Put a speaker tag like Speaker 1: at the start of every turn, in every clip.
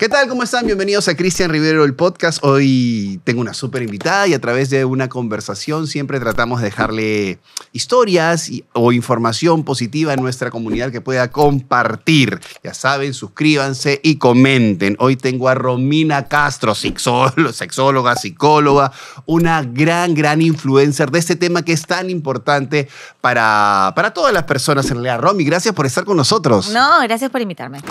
Speaker 1: ¿Qué tal? ¿Cómo están? Bienvenidos a Cristian Rivero, el podcast. Hoy tengo una súper invitada y a través de una conversación siempre tratamos de dejarle historias o información positiva en nuestra comunidad que pueda compartir. Ya saben, suscríbanse y comenten. Hoy tengo a Romina Castro, sexóloga, psicóloga, una gran, gran influencer de este tema que es tan importante para, para todas las personas en realidad. Romy, gracias por estar con nosotros.
Speaker 2: No, gracias por invitarme.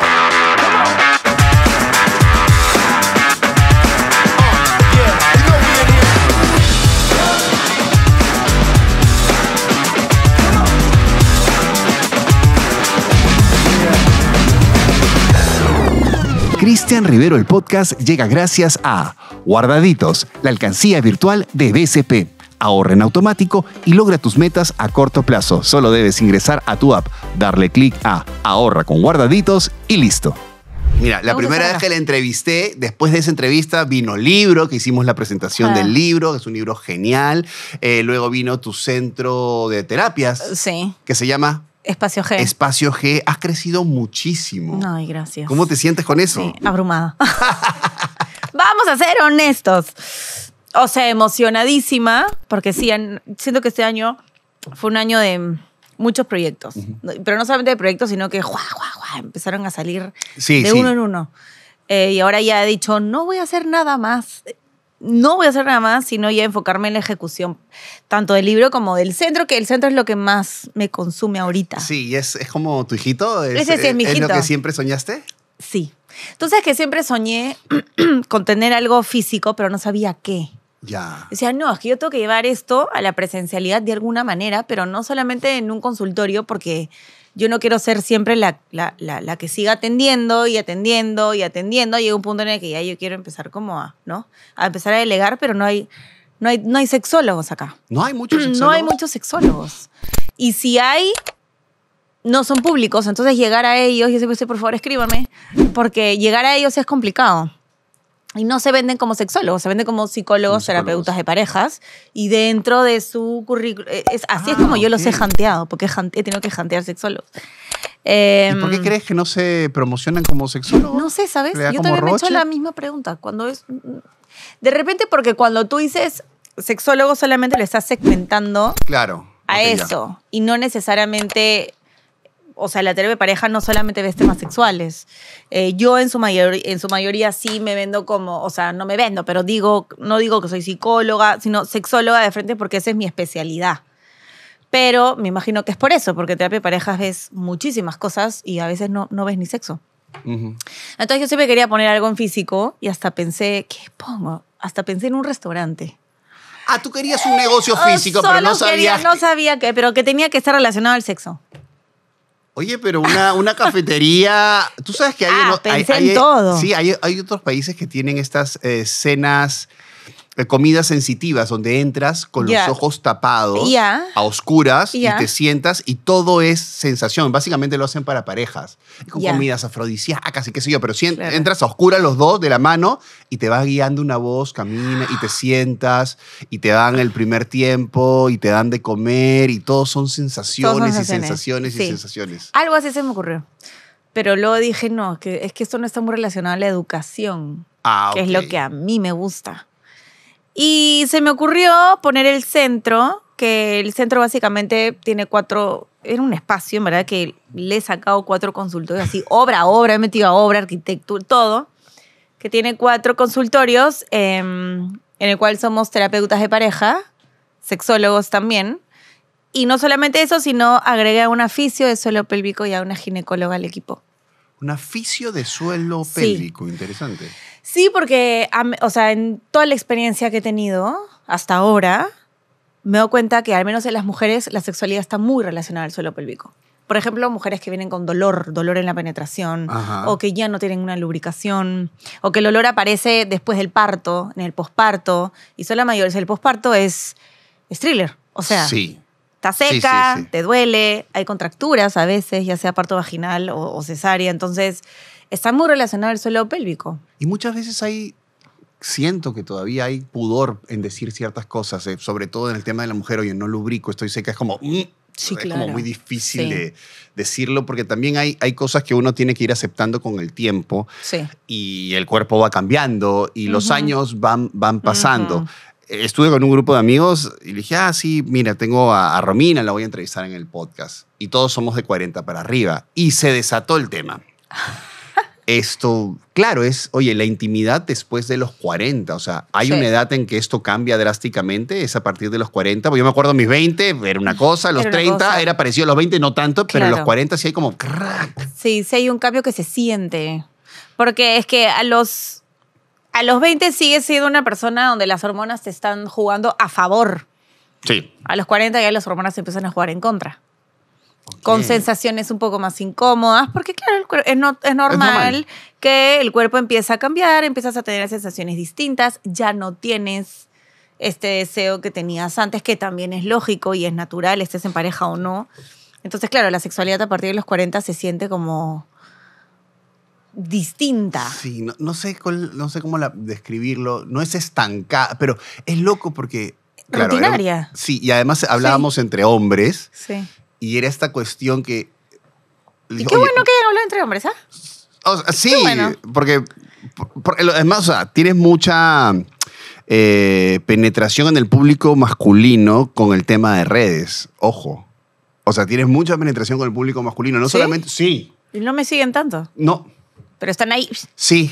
Speaker 1: Cristian Rivero el podcast llega gracias a Guardaditos, la alcancía virtual de BCP. Ahorra en automático y logra tus metas a corto plazo. Solo debes ingresar a tu app, darle clic a Ahorra con Guardaditos y listo. Mira, la primera vez que la entrevisté, después de esa entrevista vino libro, que hicimos la presentación ah. del libro, que es un libro genial. Eh, luego vino tu centro de terapias, que se llama Espacio G. Espacio G, has crecido muchísimo.
Speaker 2: Ay, gracias. ¿Cómo
Speaker 1: te sientes con eso? Sí,
Speaker 2: abrumada. Vamos a ser honestos. O sea, emocionadísima, porque sí, siento que este año fue un año de muchos proyectos, pero no solamente de proyectos, sino que empezaron a salir de uno en uno. Eh, y ahora ya he dicho, no voy a hacer nada más no voy a hacer nada más, sino ya enfocarme en la ejecución, tanto del libro como del centro, que el centro es lo que más me consume ahorita.
Speaker 1: Sí, es, es como tu hijito. Es, Ese sí es eh, mi hijito. ¿Es lo que siempre soñaste?
Speaker 2: Sí. Entonces que siempre soñé con tener algo físico, pero no sabía qué. Ya. O sea, no, es que yo tengo que llevar esto a la presencialidad de alguna manera, pero no solamente en un consultorio, porque yo no quiero ser siempre la, la, la, la que siga atendiendo y atendiendo y atendiendo. Llega un punto en el que ya yo quiero empezar como a, ¿no? A empezar a delegar, pero no hay, no hay, no hay sexólogos acá. No hay muchos sexólogos. No hay muchos sexólogos. Y si hay, no son públicos. Entonces llegar a ellos, yo siempre estoy, por favor, escríbame, porque llegar a ellos es complicado y no se venden como sexólogos, se venden como psicólogos, terapeutas de parejas. Y dentro de su currículum. Eh, así es ah, como yo los he janteado, porque he tenido que jantear sexólogos. por qué em, crees
Speaker 1: que no se promocionan como sexólogos?
Speaker 2: No sé, ¿sabes? Yo también me he hecho la misma pregunta. Cuando es. De repente, porque cuando tú dices sexólogo, solamente lo estás segmentando.
Speaker 1: Claro. A eso.
Speaker 2: Y no necesariamente o sea, la terapia de pareja no solamente ves temas sexuales. Eh, yo en su, mayor, en su mayoría sí me vendo como, o sea, no me vendo, pero digo, no digo que soy psicóloga, sino sexóloga de frente porque esa es mi especialidad. Pero me imagino que es por eso, porque en terapia de parejas ves muchísimas cosas y a veces no, no ves ni sexo. Entonces yo siempre quería poner algo en físico y hasta pensé, ¿qué pongo? Hasta pensé en un restaurante. Ah, tú querías un negocio físico, oh, pero no sabías. no sabía que, pero que tenía que estar relacionado al sexo.
Speaker 1: Oye, pero una, una cafetería. Tú sabes que hay. Ah, en todo. Sí, hay, otros países que tienen estas eh, cenas eh, comidas sensitivas, donde entras con los ojos tapados, a oscuras, y te sientas y todo es sensación. Básicamente lo hacen para parejas, con comidas afrodisíacas casi qué sé yo, pero entras a oscuras los dos de la mano y te vas guiando una voz, camina y te sientas y te dan el primer tiempo y te dan de comer y todo son sensaciones, y sensaciones y sensaciones.
Speaker 2: Algo así se me ocurrió. Pero luego dije, no, que, es que esto no está muy relacionado a la educación, ah, que es lo que a mí me gusta. Y se me ocurrió poner el centro, que el centro básicamente tiene cuatro, era un espacio, verdad, que le he sacado cuatro consultorios, así, obra obra, he metido a obra, arquitectura, todo, que tiene cuatro consultorios, em, en el cual somos terapeutas de pareja, sexólogos también. Y no solamente eso, sino agrega un aficio de suelo pélvico y a una ginecóloga al equipo.
Speaker 1: Un aficio de suelo pélvico, interesante.
Speaker 2: Sí, porque, o sea, en toda la experiencia que he tenido hasta ahora, me doy cuenta que al menos en las mujeres la sexualidad está muy relacionada al suelo pélvico. Por ejemplo, mujeres que vienen con dolor, dolor en la penetración, o que ya no tienen una lubricación, o que el olor aparece después del parto, en el posparto, y solo mayor mayoría el posparto es, es thriller. O sea, sí está seca, te duele, hay contracturas a veces, ya sea parto vaginal o, cesárea, entonces está muy relacionado al suelo pélvico.
Speaker 1: Y muchas veces hay, siento que todavía hay pudor en decir ciertas cosas, eh, sobre todo en el tema de la mujer, oye, no lubrico, estoy seca, es como... Mm, como muy difícil de decirlo porque también hay, hay cosas que uno tiene que ir aceptando con el tiempo y el cuerpo va cambiando y los años van, van pasando estuve con un grupo de amigos y dije, ah, sí, mira, tengo a, Romina, la voy a entrevistar en el podcast. Y todos somos de 40 para arriba. Y se desató el tema. esto, claro, es, oye, la intimidad después de los 40. O sea, hay una edad en que esto cambia drásticamente, es a partir de los 40. Porque yo me acuerdo, mis 20 era una cosa, los 30 era parecido a los 20, no tanto, pero los 40 sí hay como
Speaker 2: crack. Sí, sí hay un cambio que se siente. Porque es que a los a los 20 sigue siendo una persona donde las hormonas te están jugando a favor. Sí. A los 40 ya las hormonas empiezan a jugar en contra. Con sensaciones un poco más incómodas, porque claro, es, normal que el cuerpo empieza a cambiar, empiezas a tener sensaciones distintas, ya no tienes este deseo que tenías antes, que también es lógico y es natural, estés en pareja o no. Entonces, claro, la sexualidad a partir de los 40 se siente como distinta.
Speaker 1: Sí, no, sé, no sé cómo describirlo. No es estancada, pero es loco porque... Rutinaria. sí, y además hablábamos entre hombres. Sí. Y era esta cuestión que... Y qué bueno
Speaker 2: que hayan hablado entre hombres, ¿ah?
Speaker 1: sí, porque, porque, además, o sea, tienes mucha... Eh, penetración en el público masculino con el tema de redes. Ojo. O sea, tienes mucha penetración con el público masculino. No solamente. Sí.
Speaker 2: Y no me siguen tanto. No. Pero están ahí.
Speaker 1: Sí,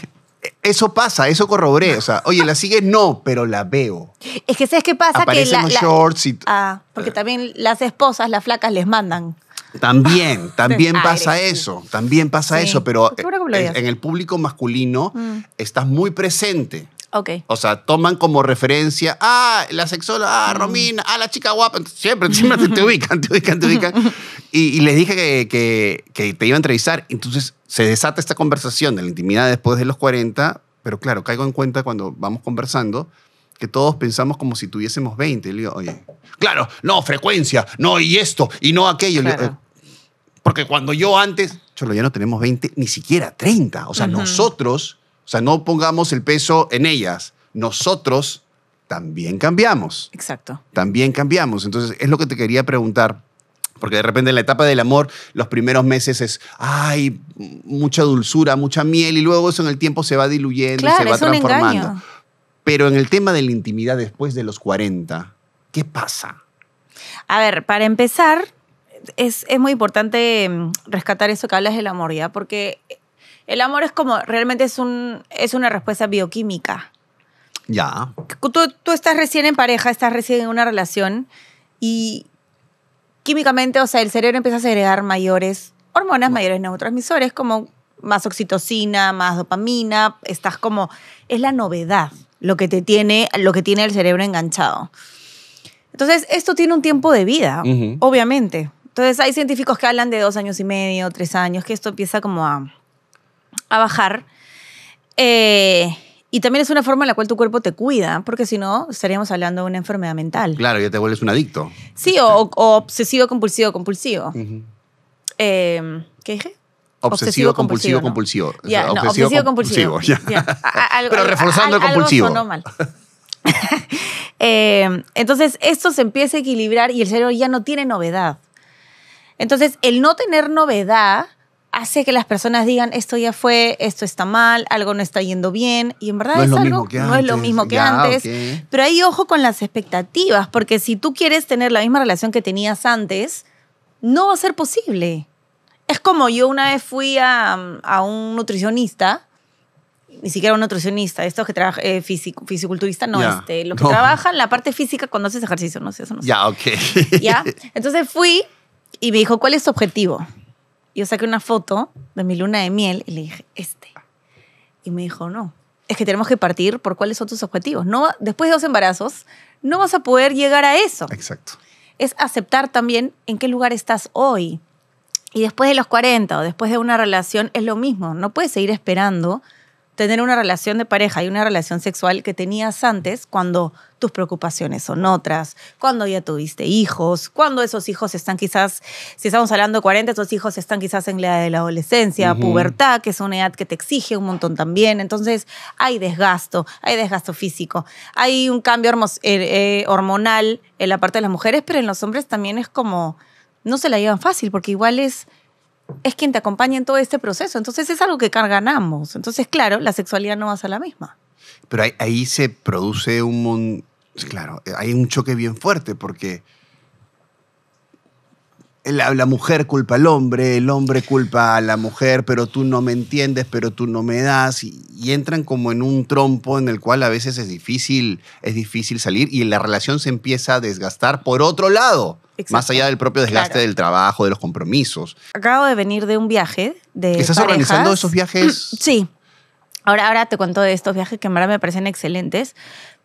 Speaker 1: eso pasa, eso corroboré. O sea, oye, la sigue, no, pero la veo.
Speaker 2: Es que ¿sabes qué pasa? Aparecen los shorts Ah, porque también las esposas, las flacas, les mandan.
Speaker 1: También, también pasa eso, también pasa eso, pero en, el público masculino mm. estás muy presente. O sea, toman como referencia, ah, la sexola! ah, mm. Romina, ah, la chica guapa. siempre, siempre te, ubican, te ubican, te ubican. Y, les dije que, te iba a entrevistar. Entonces se desata esta conversación de la intimidad después de los 40, pero claro, caigo en cuenta cuando vamos conversando que todos pensamos como si tuviésemos 20. le digo, oye, claro, no, frecuencia, no, y esto, y no aquello. Eh, porque cuando yo antes, cholo, ya no tenemos 20, ni siquiera 30. O sea, nosotros o sea, no pongamos el peso en ellas. Nosotros también cambiamos. Exacto. También cambiamos. Entonces, es lo que te quería preguntar. Porque de repente en la etapa del amor, los primeros meses es, ay, mucha dulzura, mucha miel, y luego eso en el tiempo se va diluyendo y se va transformando. Pero en el tema de la intimidad después de los 40, ¿qué pasa?
Speaker 2: A ver, para empezar, es, es muy importante mm, rescatar eso que hablas del amor, ¿ya? Porque el amor es como, realmente es, un, es una respuesta bioquímica. Ya. Tú, estás recién en pareja, estás recién en una relación y químicamente, o sea, el cerebro empieza a segregar mayores hormonas, mayores neurotransmisores, como más oxitocina, más dopamina, estás como, es la novedad lo que te tiene, lo que tiene el cerebro enganchado. Entonces, esto tiene un tiempo de vida, obviamente. Entonces, hay científicos que hablan de dos años y medio, tres años, que esto empieza como a a bajar. Eh, y también es una forma en la cual tu cuerpo te cuida, porque si no, estaríamos hablando de una enfermedad mental.
Speaker 1: Claro, ya te vuelves un adicto.
Speaker 2: Sí, o, obsesivo, compulsivo, compulsivo. Eh, ¿Qué dije? Obsesivo, compulsivo,
Speaker 1: compulsivo. Ya, obsesivo, compulsivo.
Speaker 2: Pero reforzando el compulsivo. Algo eh, entonces, esto se empieza a equilibrar y el cerebro ya no tiene novedad. Entonces, el no tener novedad hace que las personas digan esto ya fue, esto está mal, algo no está yendo bien y en verdad es, algo no es lo mismo que antes. Pero ahí ojo con las expectativas, porque si tú quieres tener la misma relación que tenías antes, no va a ser posible. Es como yo una vez fui a, un nutricionista, ni siquiera un nutricionista, estos que trabajan, eh, físico, fisiculturista, no, este, los que trabaja trabajan la parte física cuando haces ejercicio, no sé, eso no sé.
Speaker 1: Ya, ok. ya,
Speaker 2: entonces fui y me dijo, ¿cuál es tu objetivo? yo saqué una foto de mi luna de miel y le dije, este. Y me dijo, no, es que tenemos que partir por cuáles son tus objetivos. No, después de dos embarazos, no vas a poder llegar a eso. Exacto. Es aceptar también en qué lugar estás hoy. Y después de los 40 o después de una relación es lo mismo. No puedes seguir esperando tener una relación de pareja y una relación sexual que tenías antes cuando tus preocupaciones son otras, cuando ya tuviste hijos, cuando esos hijos están quizás, si estamos hablando de 40, esos hijos están quizás en la edad de la adolescencia, pubertad, que es una edad que te exige un montón también. Entonces hay desgasto, hay desgasto físico, hay un cambio eh, eh, hormonal en la parte de las mujeres, pero en los hombres también es como, no se la llevan fácil, porque igual es es quien te acompaña en todo este proceso. Entonces es algo que cargan Entonces, claro, la sexualidad no va a ser la misma.
Speaker 1: Pero ahí, ahí se produce un, pues claro, eh, hay un choque bien fuerte porque la, mujer culpa al hombre, el hombre culpa a la mujer, pero tú no me entiendes, pero tú no me das, y, entran como en un trompo en el cual a veces es difícil, es difícil salir y la relación se empieza a desgastar por otro lado. Más allá del propio desgaste del trabajo, de los compromisos.
Speaker 2: Acabo de venir de un viaje de. ¿Estás organizando esos viajes? Sí. Ahora, ahora te cuento de estos viajes que me parecen excelentes,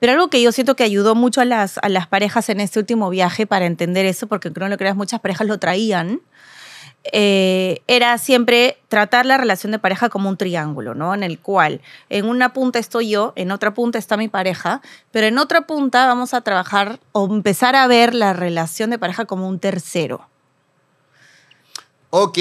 Speaker 2: pero algo que yo siento que ayudó mucho a las, a las parejas en este último viaje para entender eso, porque creo que muchas parejas lo traían. Eh, era siempre tratar la relación de pareja como un triángulo, ¿no? En el cual en una punta estoy yo, en otra punta está mi pareja, pero en otra punta vamos a trabajar o empezar a ver la relación de pareja como un tercero.
Speaker 1: Ok,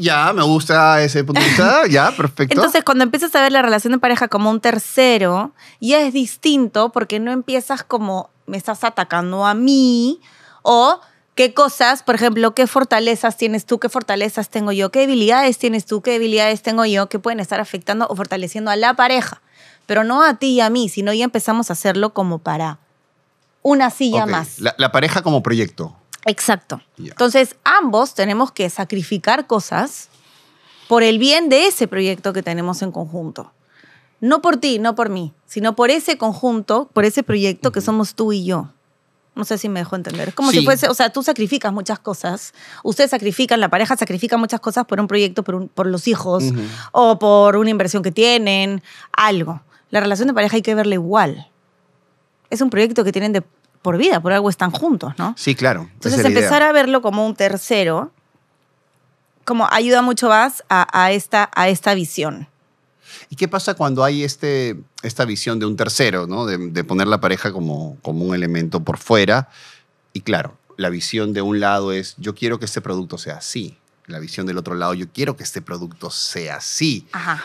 Speaker 1: ya, me gusta ese punto de vista, ya, perfecto.
Speaker 2: Entonces, cuando empiezas a ver la relación de pareja como un tercero, ya es distinto porque no empiezas como me estás atacando a mí o qué cosas, por ejemplo, qué fortalezas tienes tú, qué fortalezas tengo yo, qué debilidades tienes tú, qué debilidades tengo yo que pueden estar afectando o fortaleciendo a la pareja, pero no a ti y a mí, sino ya empezamos a hacerlo como para una silla más.
Speaker 1: la pareja como proyecto.
Speaker 2: Exacto. Entonces, ambos tenemos que sacrificar cosas por el bien de ese proyecto que tenemos en conjunto. No por ti, no por mí, sino por ese conjunto, por ese proyecto que somos tú y yo. No sé si me dejo entender. Es como si fuese, o sea, tú sacrificas muchas cosas. Ustedes sacrifican, la pareja sacrifica muchas cosas por un proyecto, por, los hijos o por una inversión que tienen, algo. La relación de pareja hay que verla igual. Es un proyecto que tienen de por vida, por algo están juntos, ¿no?
Speaker 1: Sí, claro. Entonces empezar a
Speaker 2: verlo como un tercero, como ayuda mucho más a, esta, a esta visión.
Speaker 1: ¿Y qué pasa cuando hay este, esta visión de un tercero, ¿no? de, poner la pareja como, como un elemento por fuera? Y claro, la visión de un lado es, yo quiero que este producto sea así. La visión del otro lado, yo quiero que este producto sea así.
Speaker 2: Ajá.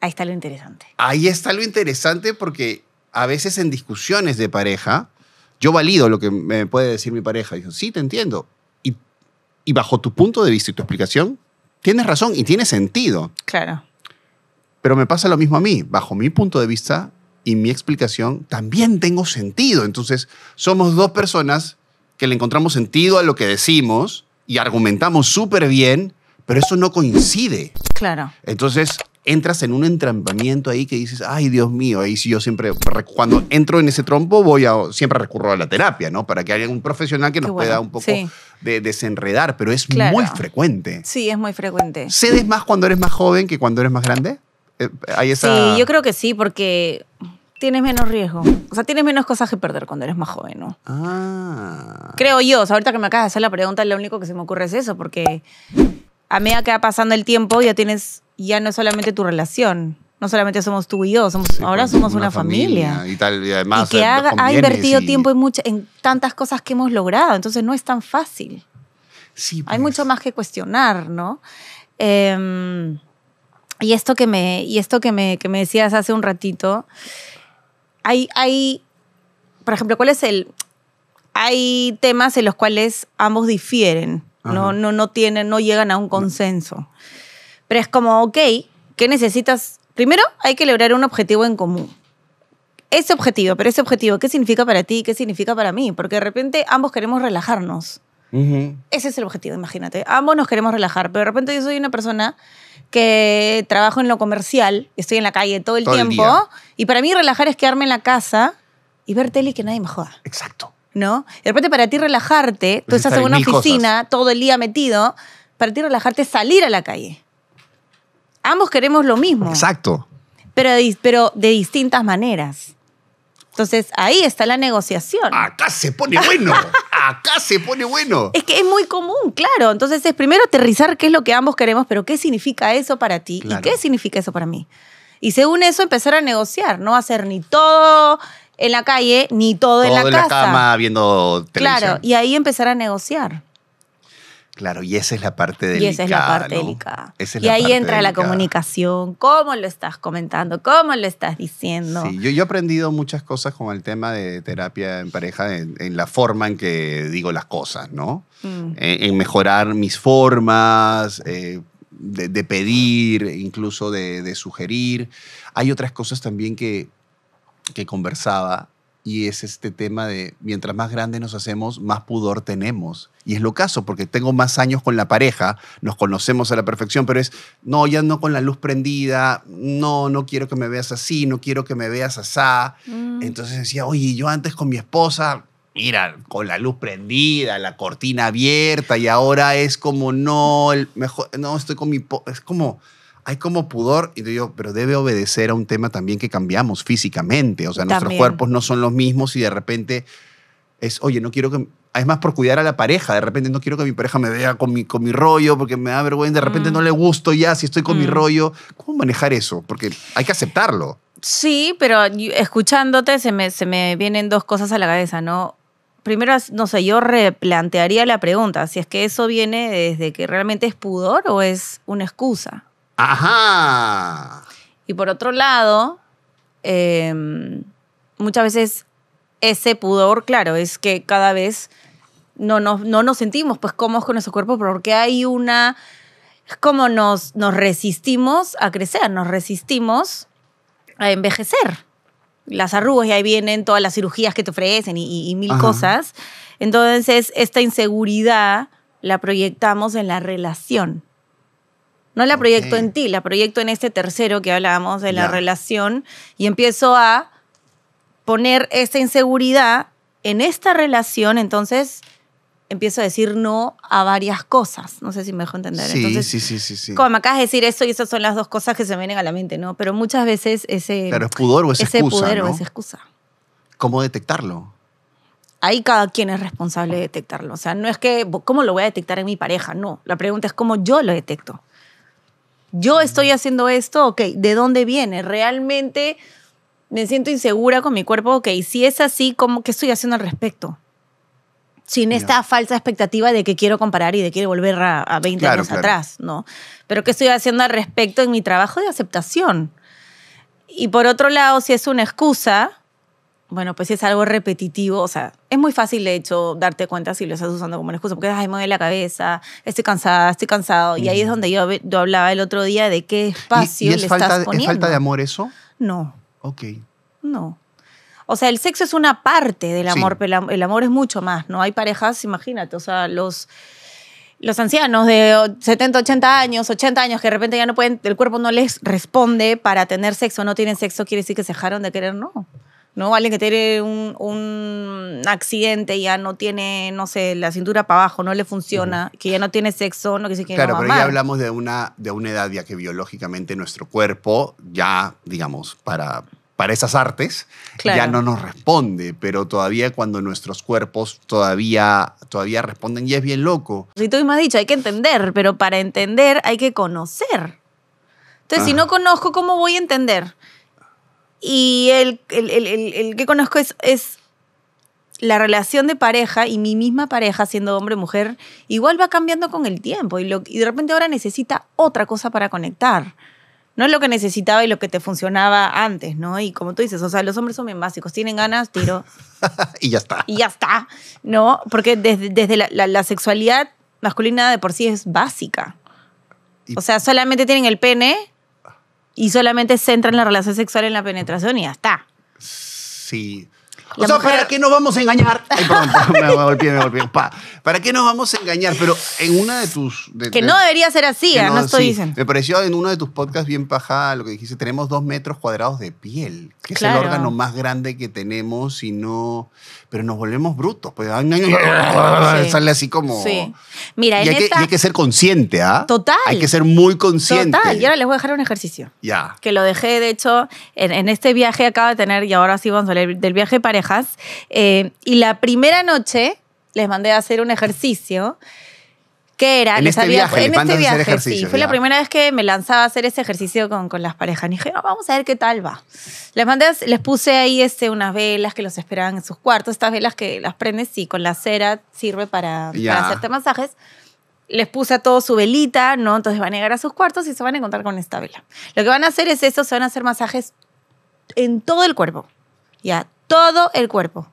Speaker 2: Ahí está lo interesante.
Speaker 1: Ahí está lo interesante porque a veces en discusiones de pareja yo valido lo que me puede decir mi pareja. Y sí, te entiendo. Y, y bajo tu punto de vista y tu explicación, tienes razón y tiene sentido. Claro. Pero me pasa lo mismo a mí. Bajo mi punto de vista y mi explicación, también tengo sentido. Entonces, somos dos personas que le encontramos sentido a lo que decimos y argumentamos súper bien, pero eso no coincide. Claro. Entonces, entras en un entrampamiento ahí que dices, ay, Dios mío, ahí sí yo siempre, cuando entro en ese trompo, voy a, siempre recurro a la terapia, ¿no? Para que haya un profesional que nos pueda un poco de, desenredar, pero es muy frecuente.
Speaker 2: Sí, es muy frecuente. ¿Cedes
Speaker 1: más cuando eres más joven que cuando eres más grande? Eh, ¿Hay esa... Sí, yo
Speaker 2: creo que sí, porque tienes menos riesgo. O sea, tienes menos cosas que perder cuando eres más joven, ¿no?
Speaker 1: Ah.
Speaker 2: Creo yo. ahorita que me acabas de hacer la pregunta, lo único que se me ocurre es eso, porque a medida que va pasando el tiempo, ya tienes, ya no es solamente tu relación. No solamente somos tú y yo, ahora pues, somos una, familia.
Speaker 1: Y, tal, y además. que ha invertido tiempo
Speaker 2: en, en tantas cosas que hemos logrado, entonces no es tan fácil. Sí, Hay pues. mucho más que cuestionar, ¿no? Em, y esto que me, y esto que me, decías hace un ratito, hay, hay, por ejemplo, ¿cuál es el...? Hay temas en los cuales ambos difieren no, no, tienen, no llegan a un consenso. Pero es como, ok, ¿qué necesitas? Primero hay que lograr un objetivo en común. Ese objetivo, pero ese objetivo, ¿qué significa para ti? ¿Qué significa para mí? Porque de repente ambos queremos relajarnos. Ese es el objetivo, imagínate. Ambos nos queremos relajar, pero de repente yo soy una persona que trabajo en lo comercial, estoy en la calle todo el tiempo, y para mí relajar es quedarme en la casa y ver tele y que nadie me joda. Exacto. ¿no? Y de repente para ti relajarte, tú pues estás en una oficina todo el día metido, para ti relajarte es salir a la calle. Ambos queremos lo mismo. Exacto. Pero de, pero de distintas maneras. Entonces ahí está la negociación.
Speaker 1: Acá se pone bueno. acá se pone bueno. Es
Speaker 2: que es muy común, claro. Entonces es primero aterrizar qué es lo que ambos queremos, pero qué significa eso para ti y qué significa eso para mí. Y según eso empezar a negociar, no hacer ni todo en la calle ni todo, en la en la cama
Speaker 1: viendo televisión. Claro, y
Speaker 2: ahí empezar a negociar.
Speaker 1: Claro, y esa es la parte delicada. Y esa es la parte delicada. y ahí entra la
Speaker 2: comunicación, cómo lo estás comentando, cómo lo estás diciendo. Sí,
Speaker 1: yo, he aprendido muchas cosas con el tema de terapia en pareja, en, la forma en que digo las cosas, ¿no? Mm. Eh, en, mejorar mis formas, eh, de, pedir, incluso de sugerir. Hay otras cosas también que que conversaba y es este tema de mientras más grandes nos hacemos, más pudor tenemos. Y es lo caso, porque tengo más años con la pareja, nos conocemos a la perfección, pero es, no, ya no con la luz prendida, no, no quiero que me veas así, no quiero que me veas asá. Mm. Entonces decía, oye, yo antes con mi esposa, mira, con la luz prendida, la cortina abierta, y ahora es como, no, el mejor, no, estoy con mi... Es como hay como pudor, y pero debe obedecer a un tema también que cambiamos físicamente, o sea, nuestros cuerpos no son los mismos y de repente es, oye, no quiero que... Es más, por cuidar a la pareja, de repente no quiero que mi pareja me vea con mi, con mi rollo porque me da vergüenza, de repente mm. no le gusto ya si estoy con mi mm. rollo. ¿Cómo manejar eso? Porque hay que aceptarlo.
Speaker 2: Sí, pero escuchándote se me, se me vienen dos cosas a la cabeza, ¿no? primero, no sé, yo replantearía la pregunta, si es que eso viene desde que realmente es pudor o es una excusa.
Speaker 1: Ajá.
Speaker 2: Y por otro lado, em, muchas veces ese pudor, claro, es que cada vez no nos, sentimos pues cómodos con nuestro cuerpo porque hay una... Es como nos, resistimos a crecer, nos resistimos a envejecer. Las arrugas y ahí vienen todas las cirugías que te ofrecen y, mil cosas. Entonces, esta inseguridad la proyectamos en la relación. No la proyecto en ti, la proyecto en este tercero que hablábamos de la relación y empiezo a poner esa inseguridad en esta relación, entonces empiezo a decir no a varias cosas. No sé si me dejo entender. Sí, sí,
Speaker 1: sí, sí, sí, Como me
Speaker 2: acabas de decir eso y esas son las dos cosas que se me vienen a la mente, ¿no? Pero muchas veces ese... es pudor o es ese pudor o esa excusa.
Speaker 1: ¿Cómo detectarlo?
Speaker 2: Ahí cada quien es responsable de detectarlo. O sea, no es que, ¿cómo lo voy a detectar en mi pareja? No. La pregunta es cómo yo lo detecto yo estoy haciendo esto, ok, ¿de dónde viene? ¿Realmente me siento insegura con mi cuerpo? Ok, si es así, ¿cómo, ¿qué estoy haciendo al respecto? Sin esta falsa expectativa de que quiero comparar y de que quiero volver a, 20 años atrás, ¿no? Pero ¿qué estoy haciendo al respecto en mi trabajo de aceptación? Y por otro lado, si es una excusa, bueno, pues si es algo repetitivo, o sea, es muy fácil de hecho darte cuenta si lo estás usando como una excusa, porque, ay, me duele la cabeza, estoy cansada, estoy cansado. Y ahí es donde yo, hablaba el otro día de qué espacio es le falta, estás poniendo. ¿Es falta de
Speaker 1: amor eso? No. Ok.
Speaker 2: No. O sea, el sexo es una parte del amor, pero el amor es mucho más, ¿no? Hay parejas, imagínate, o sea, los los ancianos de 70, 80 años, 80 años, que de repente ya no pueden, el cuerpo no les responde para tener sexo, no tienen sexo, quiere decir que se dejaron de querer, no. ¿no? Alguien que tiene un, un accidente y ya no tiene, no sé, la cintura para abajo, no le funciona, que ya no tiene sexo, no que se que Claro, pero ya hablamos
Speaker 1: de una, de una edad ya que biológicamente nuestro cuerpo ya, digamos, para, para esas artes ya no nos responde, pero todavía cuando nuestros cuerpos todavía, todavía responden y es bien loco.
Speaker 2: Si tú me has dicho, hay que entender, pero para entender hay que conocer. Entonces, si no conozco, ¿cómo voy a entender? Y el, el, el, el que conozco es, es, la relación de pareja y mi misma pareja, siendo hombre-mujer, igual va cambiando con el tiempo y, lo, y de repente ahora necesita otra cosa para conectar no es lo que necesitaba y lo que te funcionaba antes, ¿no? Y como tú dices, o sea, los hombres son bien básicos, tienen ganas, tiro.
Speaker 1: y ya está.
Speaker 2: Y ya está, ¿no? Porque desde, desde la, la, sexualidad masculina de por sí es básica. o sea, solamente tienen el pene y solamente en la relación sexual en la penetración y ya está.
Speaker 1: Sí o sea, ¿para qué nos vamos a engañar? Ay, perdón, me golpeé, me golpeé. ¿Para qué nos vamos a engañar? Pero en una de tus... que no debería
Speaker 2: ser así, ¿eh? no, no, estoy diciendo.
Speaker 1: Me pareció en uno de tus podcasts bien paja lo que dijiste, tenemos dos metros cuadrados de piel, que es el órgano más grande que tenemos y no... Pero nos volvemos brutos, pues sí. sale así como... Sí.
Speaker 2: Mira, y hay, que,
Speaker 1: ser consciente, ¿ah? Total. Hay que ser muy consciente. Total, y ahora les voy
Speaker 2: a dejar un ejercicio. Ya. Que lo dejé, de hecho, en, este viaje acaba de tener, y ahora sí vamos a del viaje pareja eh, y la primera noche les mandé a hacer un ejercicio que era en este viaje, en este viaje fue la primera vez que me lanzaba a hacer ese ejercicio con, con las parejas y dije vamos a ver qué tal va les mandé les puse ahí este, unas velas que los esperaban en sus cuartos estas velas que las prendes y con la cera sirve para, para hacerte masajes les puse a todos su velita, ¿no? Entonces van a llegar a sus cuartos y se van a encontrar con esta vela. Lo que van a hacer es eso, se van a hacer masajes en todo el cuerpo. Ya, todo el cuerpo,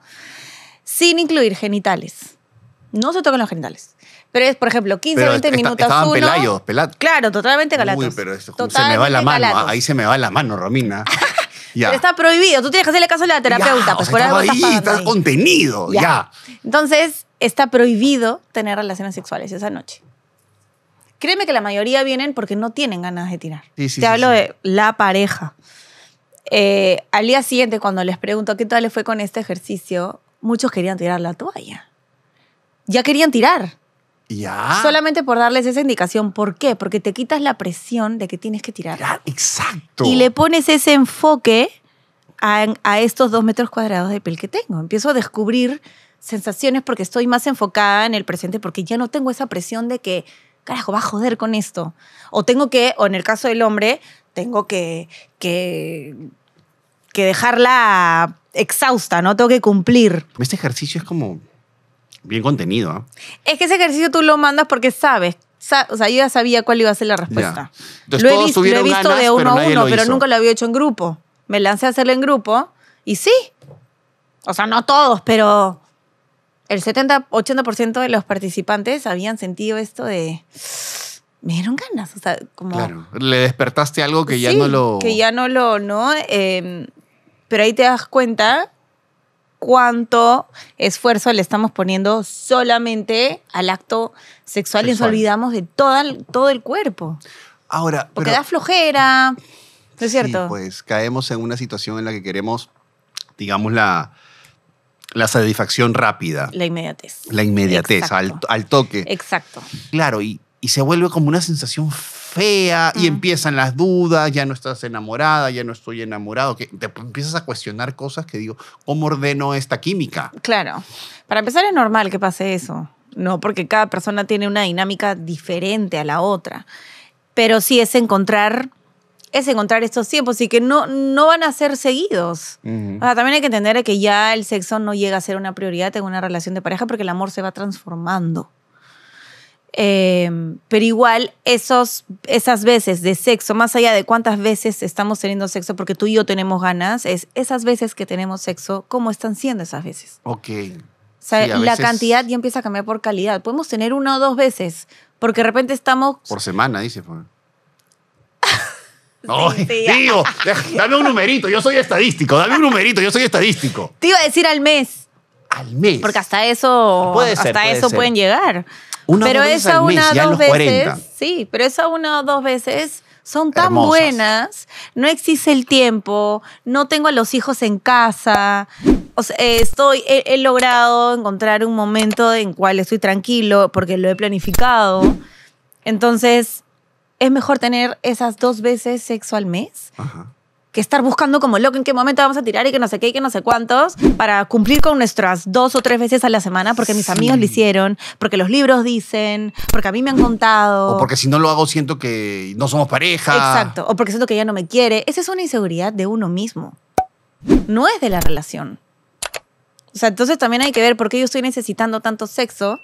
Speaker 2: sin incluir genitales. No se tocan los genitales. Pero es, por ejemplo, 15, 20 minutos. uno,
Speaker 1: Claro, totalmente galatos. Uy, pero se me va la mano. Ahí se me va la mano, Romina. está
Speaker 2: prohibido. Tú tienes que hacerle caso a la terapeuta. Pues, por estás está
Speaker 1: contenido. Ya.
Speaker 2: Entonces, está prohibido tener relaciones sexuales esa noche. Créeme que la mayoría vienen porque no tienen ganas de tirar.
Speaker 1: Te hablo de
Speaker 2: la pareja. Eh, al día siguiente, cuando les pregunto qué tal les fue con este ejercicio, muchos querían tirar la toalla. Ya querían tirar. Ya. Solamente por darles esa indicación. ¿Por qué? Porque te quitas la presión de que tienes que tirar. exacto. Y le pones ese enfoque a, a, estos dos metros cuadrados de piel que tengo. Empiezo a descubrir sensaciones porque estoy más enfocada en el presente, porque ya no tengo esa presión de que, carajo, va a joder con esto. O tengo que, o en el caso del hombre, tengo que, que, dejarla exhausta, ¿no? Tengo que cumplir. Este ejercicio es como
Speaker 1: bien contenido. ¿ah?
Speaker 2: Es que ese ejercicio tú lo mandas porque sabes. o sea, yo ya sabía cuál iba a ser la respuesta.
Speaker 1: lo, he visto de uno a uno, pero nunca
Speaker 2: lo había hecho en grupo. Me lancé a hacerlo en grupo y sí. O sea, no todos, pero el 70, 80% de los participantes habían sentido esto de me dieron ganas, o sea, como... Claro,
Speaker 1: le despertaste algo que ya no lo... Que ya
Speaker 2: no lo, ¿no? Em, pero ahí te das cuenta cuánto esfuerzo le estamos poniendo solamente al acto sexual, y nos olvidamos de todo el, todo el cuerpo.
Speaker 1: Ahora... Porque da
Speaker 2: flojera, ¿no es cierto?
Speaker 1: Pues caemos en una situación en la que queremos, digamos, la, la satisfacción rápida. La inmediatez. La inmediatez, al, al, toque. Exacto. Claro, y y se vuelve como una sensación fea y mm. empiezan las dudas, ya no estás enamorada, ya no estoy enamorado, que te empiezas a cuestionar cosas que digo, ¿cómo ordeno esta química?
Speaker 2: Claro. Para empezar es normal que pase eso, ¿no? Porque cada persona tiene una dinámica diferente a la otra. Pero sí es encontrar es encontrar estos tiempos y que no, no van a ser seguidos. O sea, también hay que entender que ya el sexo no llega a ser una prioridad en una relación de pareja porque el amor se va transformando. Em, pero igual esos, esas veces de sexo, más allá de cuántas veces estamos teniendo sexo, porque tú y yo tenemos ganas, es esas veces que tenemos sexo, ¿cómo están siendo esas veces?
Speaker 1: Ok. O la cantidad
Speaker 2: ya empieza a cambiar por calidad. Podemos tener una o dos veces, porque de repente estamos...
Speaker 1: Por semana, dice. Pues. tío, dame un numerito, yo soy estadístico, dame un numerito, yo soy estadístico. Te iba a decir al mes. Al mes. Porque hasta
Speaker 2: eso, eso pueden llegar pero esa una o dos veces, sí, pero esa una o dos veces son tan buenas, no existe el tiempo, no tengo a los hijos en casa, eh, estoy, he, logrado encontrar un momento en cual estoy tranquilo porque lo he planificado. Entonces, es mejor tener esas dos veces sexo al mes Ajá que estar buscando como loco en qué momento vamos a tirar y que no sé qué y que no sé cuántos para cumplir con nuestras dos o tres veces a la semana porque mis amigos lo hicieron, porque los libros dicen, porque a mí me han contado. O porque
Speaker 1: si no lo hago siento que no somos pareja. Exacto,
Speaker 2: o porque siento que ella no me quiere. Esa es una inseguridad de uno mismo. No es de la relación. O sea, entonces también hay que ver por qué yo estoy necesitando tanto sexo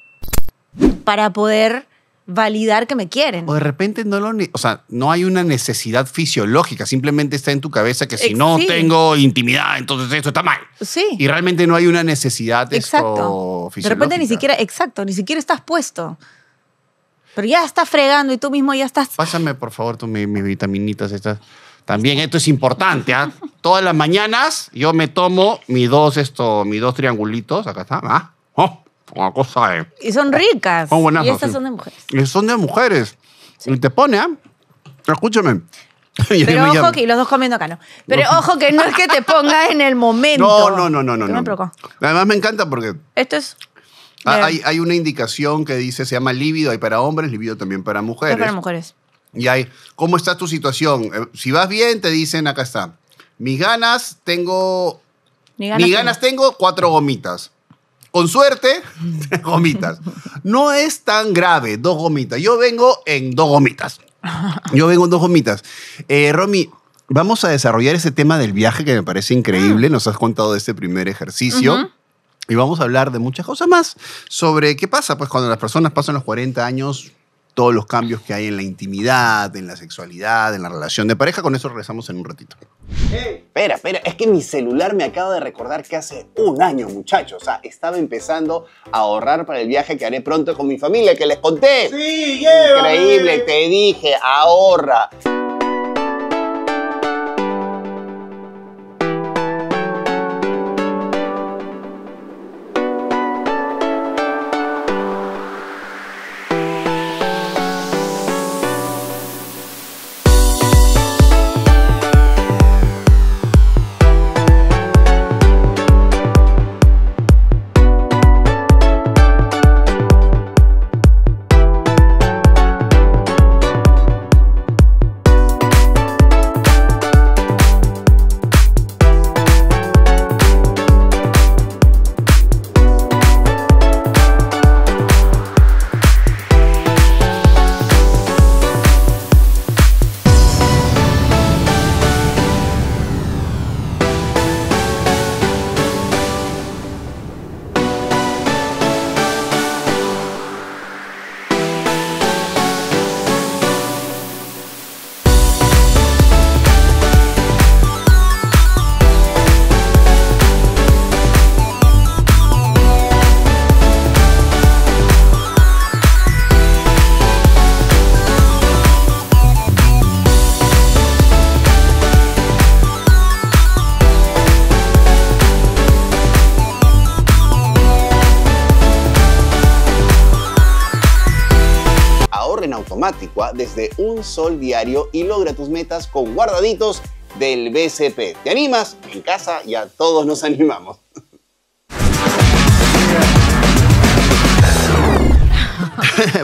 Speaker 2: para poder validar que me quieren. O de
Speaker 1: repente no lo, o sea, no hay una necesidad fisiológica, simplemente está en tu cabeza que si no tengo intimidad, entonces esto está mal. Sí. Y realmente no hay una necesidad exacto. fisiológica. De repente ni
Speaker 2: siquiera, exacto, ni siquiera estás puesto. Pero ya estás fregando y tú mismo
Speaker 1: ya estás. Pásame, por favor, tú, mis, vitaminitas estas. También esto es importante, ¿ah? Todas las mañanas yo me tomo mis dos, esto, mis dos triangulitos, acá está, ¿ah? cosa
Speaker 2: Y son ricas. Y estas son de mujeres.
Speaker 1: Y son de mujeres. Y te pone, ¿ah? Escúchame. Pero ojo
Speaker 2: que, los dos comiendo acá, ¿no? Pero ojo que no es que te ponga en el momento. No, no, no, no. no, no.
Speaker 1: Me Además me encanta porque... Esto es... Ah, hay, hay, una indicación que dice, se llama líbido. hay para hombres, líbido también para mujeres. Es para mujeres. Y hay, ¿cómo está tu situación? Eh, si vas bien, te dicen, acá está. Mis ganas, tengo...
Speaker 2: Ni ganas,
Speaker 1: tengo cuatro gomitas. Con suerte, gomitas. No es tan grave, dos gomitas. Yo vengo en dos gomitas. Yo vengo en dos gomitas. Eh, Romy, vamos a desarrollar ese tema del viaje que me parece increíble. Ah. Nos has contado de este primer ejercicio. Y vamos a hablar de muchas cosas más sobre qué pasa pues cuando las personas pasan los 40 años todos los cambios que hay en la intimidad, en la sexualidad, en la relación de pareja. Con eso regresamos en un ratito. espera, espera, es que mi celular me acaba de recordar que hace un año, muchachos, o sea, estaba empezando a ahorrar para el viaje que haré pronto con mi familia, que les conté. Sí, yeah, Increíble, te dije, ahorra. de un sol diario y logra tus metas con guardaditos del BCP. ¿Te animas? En casa y a todos nos animamos.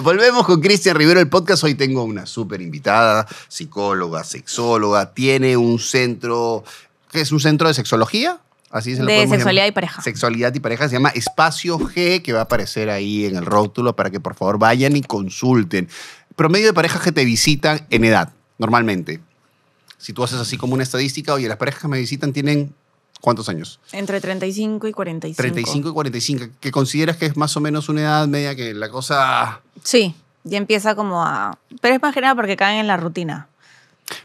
Speaker 1: Volvemos con Cristian Rivero el podcast. Hoy tengo una súper invitada, psicóloga, sexóloga. Tiene un centro, que es un centro de sexología? Así de sexualidad y pareja. Sexualidad y pareja se llama Espacio G, que va a aparecer ahí en el rótulo para que por favor vayan y consulten promedio de parejas que te visitan en edad, normalmente. Si tú haces así como una estadística, oye, las parejas que me visitan tienen ¿Cuántos años?
Speaker 2: Entre 35 y 45. 35
Speaker 1: y 45, que consideras que es más o menos una edad media que la cosa...
Speaker 2: Sí, ya empieza como a... Pero es más general porque caen en la rutina.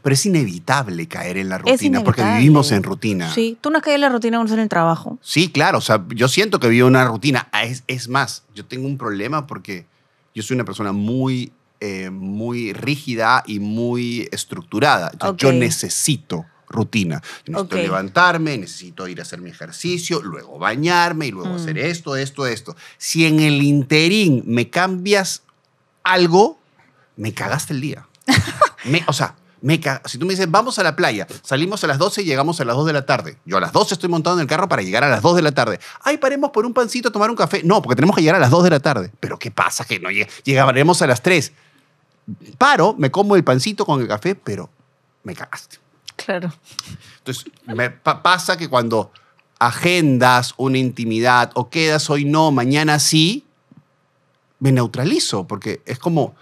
Speaker 1: Pero es inevitable caer en la rutina, porque vivimos en rutina. Sí,
Speaker 2: tú no has caído en la rutina cuando estás en el trabajo.
Speaker 1: Sí, claro, o sea, yo siento que vivo una rutina. Ah, es, es más, yo tengo un problema porque yo soy una persona muy eh, muy rígida y muy estructurada. Yo necesito rutina. necesito levantarme, necesito ir a hacer mi ejercicio, luego bañarme y luego mm. hacer esto, esto, esto. Si en el interín me cambias algo, me cagaste el día. me, o sea, me si tú me dices, vamos a la playa, salimos a las 12 y llegamos a las 2 de la tarde. Yo a las 12 estoy montado en el carro para llegar a las 2 de la tarde. Ay, paremos por un pancito a tomar un café. No, porque tenemos que llegar a las 2 de la tarde. Pero ¿qué pasa? Que no llegaremos a las 3 paro, me como el pancito con el café, pero me cagaste. Claro. Entonces, me pasa que cuando agendas una intimidad o quedas hoy no, mañana sí, me neutralizo, porque es como,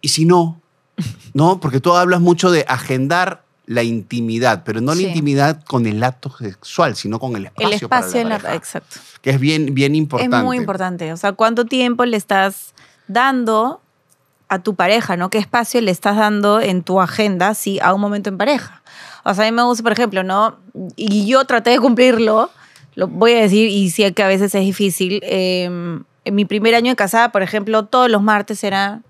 Speaker 1: ¿y si no? ¿No? Porque tú hablas mucho de agendar la intimidad, pero no la intimidad con el acto sexual, sino con el espacio. para la exacto. Que es bien, bien importante. Es muy
Speaker 2: importante. O sea, ¿cuánto tiempo le estás dando a tu pareja, ¿no? ¿Qué espacio le estás dando en tu agenda, si a un momento en pareja? O sea, a mí me gusta, por ejemplo, ¿no? Y yo traté de cumplirlo, lo voy a decir, y sí que a veces es difícil. Em, en mi primer año de casada, por ejemplo, todos los martes era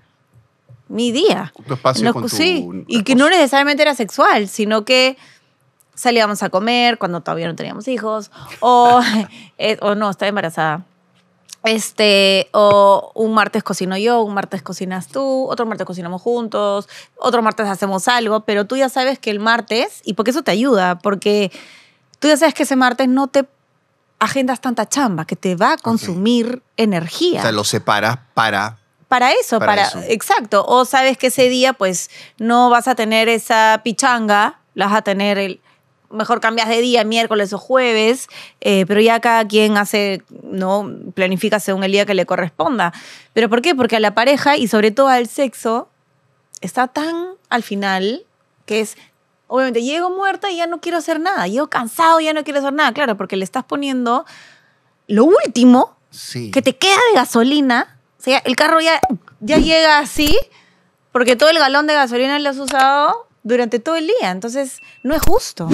Speaker 2: mi día.
Speaker 1: Tu espacio sí, y
Speaker 2: que no necesariamente era sexual, sino que salíamos a comer cuando todavía no teníamos hijos, o, eh, o no, estaba embarazada. Este, o un martes cocino yo, un martes cocinas tú, otro martes cocinamos juntos, otro martes hacemos algo, pero tú ya sabes que el martes, y porque eso te ayuda, porque tú ya sabes que ese martes no te agendas tanta chamba, que te va a consumir energía. O sea,
Speaker 1: lo separas para para eso, para,
Speaker 2: exacto. O sabes que ese día, pues, no vas a tener esa pichanga, la vas a tener el mejor cambias de día, miércoles o jueves, eh, pero ya cada quien hace, ¿no? Planifica según el día que le corresponda. ¿Pero por qué? Porque a la pareja y sobre todo al sexo está tan al final que es, obviamente, llego muerta y ya no quiero hacer nada, llego cansado y ya no quiero hacer nada, claro, porque le estás poniendo lo último que te queda de gasolina, o sea, el carro ya, ya llega así, porque todo el galón de gasolina lo has usado durante todo el día, entonces no es justo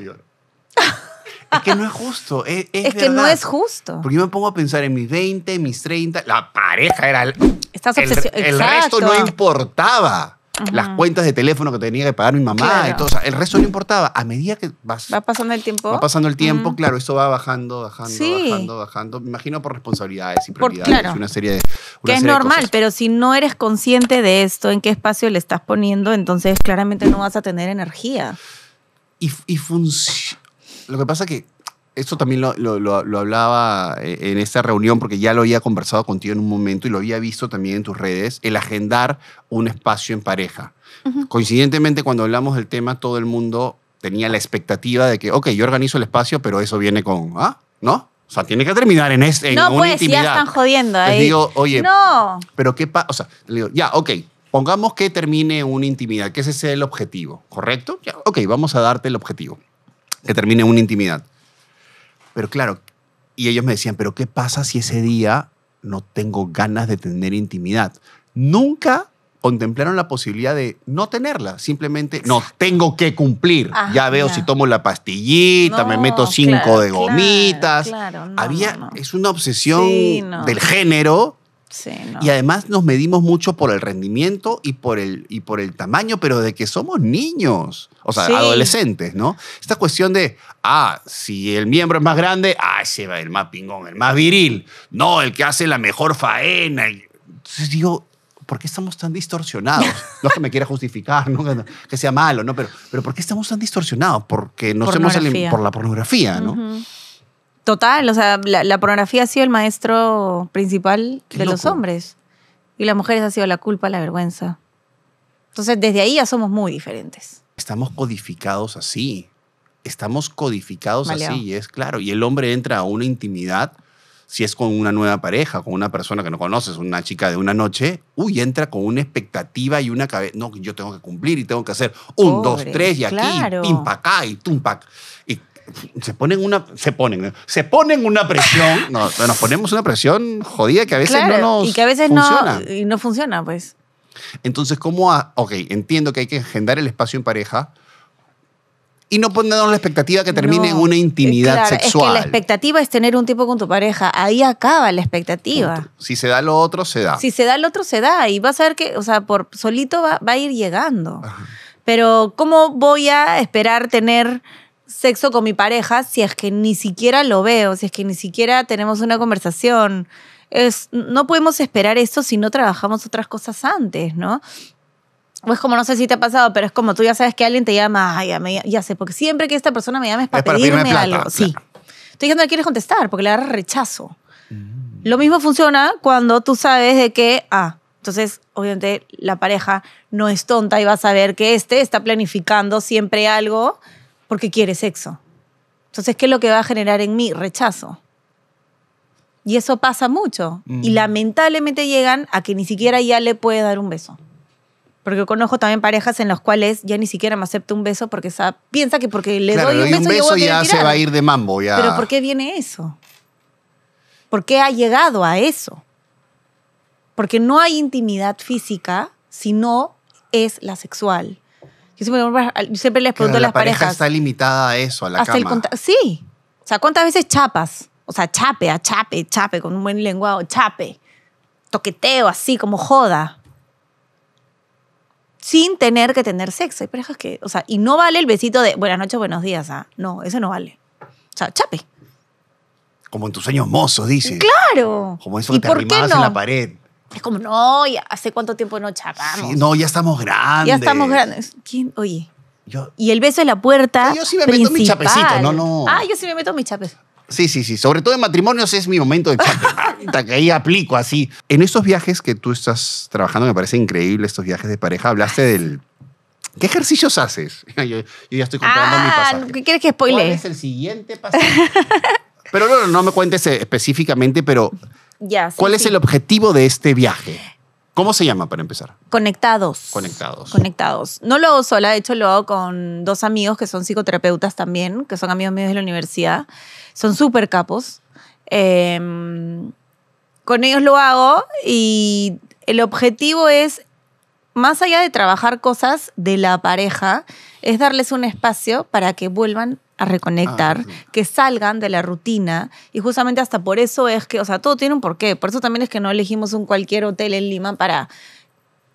Speaker 1: es que no es justo. Es, que no es justo. Porque yo me pongo a pensar en mis 20, mis 30, la pareja era... El, Estás el resto no importaba. las cuentas de teléfono que tenía que pagar mi mamá el resto no importaba. A medida que vas, va pasando el
Speaker 2: tiempo. Va pasando el tiempo,
Speaker 1: claro, eso va bajando, bajando, bajando, bajando. Me imagino por responsabilidades y prioridades. Una serie que es normal,
Speaker 2: pero si no eres consciente de esto, en qué espacio le estás poniendo, entonces claramente no vas a tener energía.
Speaker 1: Y, Lo que pasa que esto también lo, hablaba eh, en esta reunión porque ya lo había conversado contigo en un momento y lo había visto también en tus redes, el agendar un espacio en pareja. Coincidentemente, cuando hablamos del tema, todo el mundo tenía la expectativa de que, ok, yo organizo el espacio, pero eso viene con, ¿ah? ¿No? O sea, tiene que terminar en, este, en no, una pues, intimidad. No, pues, ya están
Speaker 2: jodiendo ahí. Les digo, oye, no.
Speaker 1: pero qué pasa, o sea, le digo, ya, ok, Pongamos que termine una intimidad, que ese sea el objetivo, ¿correcto? ok, vamos a darte el objetivo, que termine una intimidad. Pero claro, y ellos me decían, pero ¿qué pasa si ese día no tengo ganas de tener intimidad? Nunca contemplaron la posibilidad de no tenerla, simplemente no tengo que cumplir. ya veo si tomo la pastillita, me meto cinco de gomitas. Había, es una obsesión del género y además nos medimos mucho por el rendimiento y por el, y por el tamaño, pero de que somos niños, o sea, adolescentes, ¿no? Esta cuestión de, ah, si el miembro es más grande, ah, ese va el más pingón, el más viril, no, el que hace la mejor faena. Entonces digo, ¿por qué estamos tan distorsionados? No es que me quiera justificar, que sea malo, ¿no? Pero, pero ¿por qué estamos tan distorsionados? Porque nos hemos por la pornografía, ¿no?
Speaker 2: Total, o sea, la, pornografía ha sido el maestro principal de los hombres. Y las mujeres ha sido la culpa, la vergüenza. Entonces, desde ahí ya somos muy diferentes.
Speaker 1: Estamos codificados así. Estamos codificados así, y es claro. Y el hombre entra a una intimidad, si es con una nueva pareja, con una persona que no conoces, una chica de una noche, uy, entra con una expectativa y una cabeza. No, yo tengo que cumplir y tengo que hacer un, dos, tres, y aquí, y pim, se ponen una, se ponen, ¿eh? se ponen una presión, nos ponemos una presión jodida que a veces no nos y que a veces funciona. no
Speaker 2: y no funciona, pues.
Speaker 1: Entonces, ¿cómo? ok, entiendo que hay que agendar el espacio en pareja y no ponernos la expectativa que termine en una eh, intimidad sexual. Es que la
Speaker 2: expectativa es tener un tipo con tu pareja. Ahí acaba la expectativa.
Speaker 1: Si se da lo otro, se da. Si
Speaker 2: se da lo otro, se da. Y vas a ver que, o sea, por solito va, a ir llegando. Pero, ¿cómo voy a esperar tener sexo con mi pareja si es que ni siquiera lo veo, si es que ni siquiera tenemos una conversación. Es, no podemos esperar eso si no trabajamos otras cosas antes, ¿no? Pues como no sé si te ha pasado, pero es como tú ya sabes que alguien te llama, Ay, ya, sé, porque siempre que esta persona me llama es para, pedirme, algo. Sí. Estoy diciendo, no quieres contestar porque le agarras rechazo. Mm. Lo mismo funciona cuando tú sabes de que, ah, entonces, obviamente la pareja no es tonta y va a saber que este está planificando siempre algo porque quiere sexo. Entonces, ¿qué es lo que va a generar en mí? Rechazo. Y eso pasa mucho. Y mm. lamentablemente llegan a que ni siquiera ya le puede dar un beso. Porque conozco también parejas en las cuales ya ni siquiera me acepta un beso porque piensa que porque le doy un, doy beso, ya se va a ir
Speaker 1: de mambo. Pero ¿por
Speaker 2: qué viene eso? ¿Por qué ha llegado a eso? Porque no hay intimidad física, sino es la sexual siempre, les pregunto a las la pareja está
Speaker 1: limitada a eso, a la
Speaker 2: sí. O sea, ¿cuántas veces chapas? O sea, chape, a chape, chape, con un buen lenguado, chape. Toqueteo, así, como joda. Sin tener que tener sexo. Hay parejas que. O sea, y no vale el besito de buenas noches, buenos días. ¿ah? No, eso no vale. O sea, chape.
Speaker 1: Como en tus sueños mozos, dice
Speaker 2: Claro. Como eso que te arrimabas en la pared. Es como, no, hace cuánto tiempo no chapamos.
Speaker 1: no, ya estamos grandes. Ya estamos grandes.
Speaker 2: ¿Quién? Oye. y el beso en la puerta. Ah, yo sí me meto mi chapecito, no, no. Ah, yo sí me meto mi chapes.
Speaker 1: Sí, sí, sí. Sobre todo en matrimonios es mi momento de chapes que ahí aplico así. En estos viajes que tú estás trabajando, me parece increíble estos viajes de pareja. Hablaste del. ¿Qué ejercicios haces? yo, ya estoy comprando mi ah,
Speaker 2: pasaje. ¿Qué quieres que spoile? ¿Cuál es el siguiente pasaje?
Speaker 1: pero no, no me cuentes eh, específicamente, pero ¿Cuál es el objetivo de este viaje? ¿Cómo se llama para empezar?
Speaker 2: Conectados. Conectados. Conectados. No lo hago sola, de hecho lo hago con dos amigos que son psicoterapeutas también, que son amigos míos de la universidad. Son súper capos. Em, con ellos lo hago y el objetivo es, más allá de trabajar cosas de la pareja, es darles un espacio para que vuelvan a reconectar, ah, que salgan de la rutina. Y justamente hasta por eso es que, o sea, todo tiene un porqué. Por eso también es que no elegimos un cualquier hotel en Lima para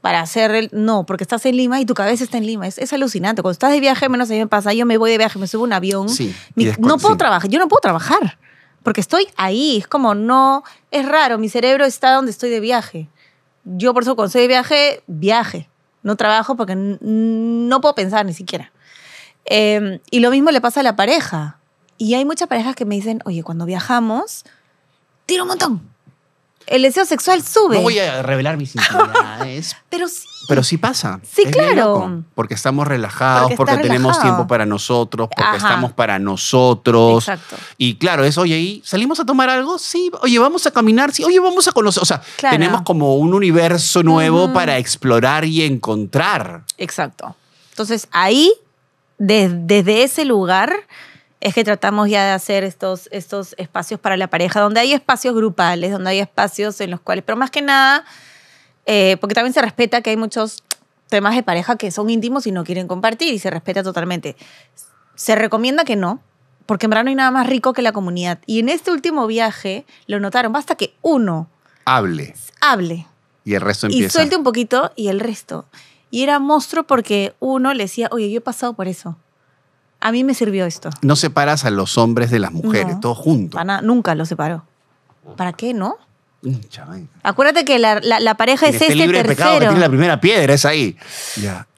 Speaker 2: para hacer el... No, porque estás en Lima y tu cabeza está en Lima. Es, alucinante. Cuando estás de viaje, menos a mí me pasa. Yo me voy de viaje, me subo un avión. no puedo trabajar. Yo no puedo trabajar. Porque estoy ahí. Es como no... Es raro. Mi cerebro está donde estoy de viaje. Yo por eso cuando estoy de viaje, viaje. No trabajo porque no puedo pensar ni siquiera. Em, y lo mismo le pasa a la pareja. Y hay muchas parejas que me dicen, oye, cuando viajamos, tiro un montón. El deseo sexual sube. No voy a
Speaker 1: revelar mis intimidades. pero sí. Pero sí pasa. Sí, claro. porque estamos relajados, porque, tenemos tiempo para nosotros, porque estamos para nosotros. Exacto. Y claro, es, oye, ¿y salimos a tomar algo? Sí. Oye, vamos a caminar. Sí. Oye, vamos a conocer. O sea, tenemos como un universo nuevo para explorar y encontrar.
Speaker 2: Exacto. Entonces, ahí desde ese lugar es que tratamos ya de hacer estos, estos espacios para la pareja, donde hay espacios grupales, donde hay espacios en los cuales, pero más que nada, eh, porque también se respeta que hay muchos temas de pareja que son íntimos y no quieren compartir y se respeta totalmente. Se recomienda que no, porque en verdad no hay nada más rico que la comunidad. Y en este último viaje lo notaron, basta que uno hable. Hable.
Speaker 1: Y el resto Y suelte
Speaker 2: un poquito y el resto. Y era monstruo porque uno le decía, oye, yo he pasado por eso. A mí me sirvió esto.
Speaker 1: No separas a los hombres de las mujeres, todos juntos.
Speaker 2: nunca lo separó. ¿Para qué, no? Acuérdate que la, pareja es este libre tercero. De pecado que tiene la
Speaker 1: primera piedra, es ahí.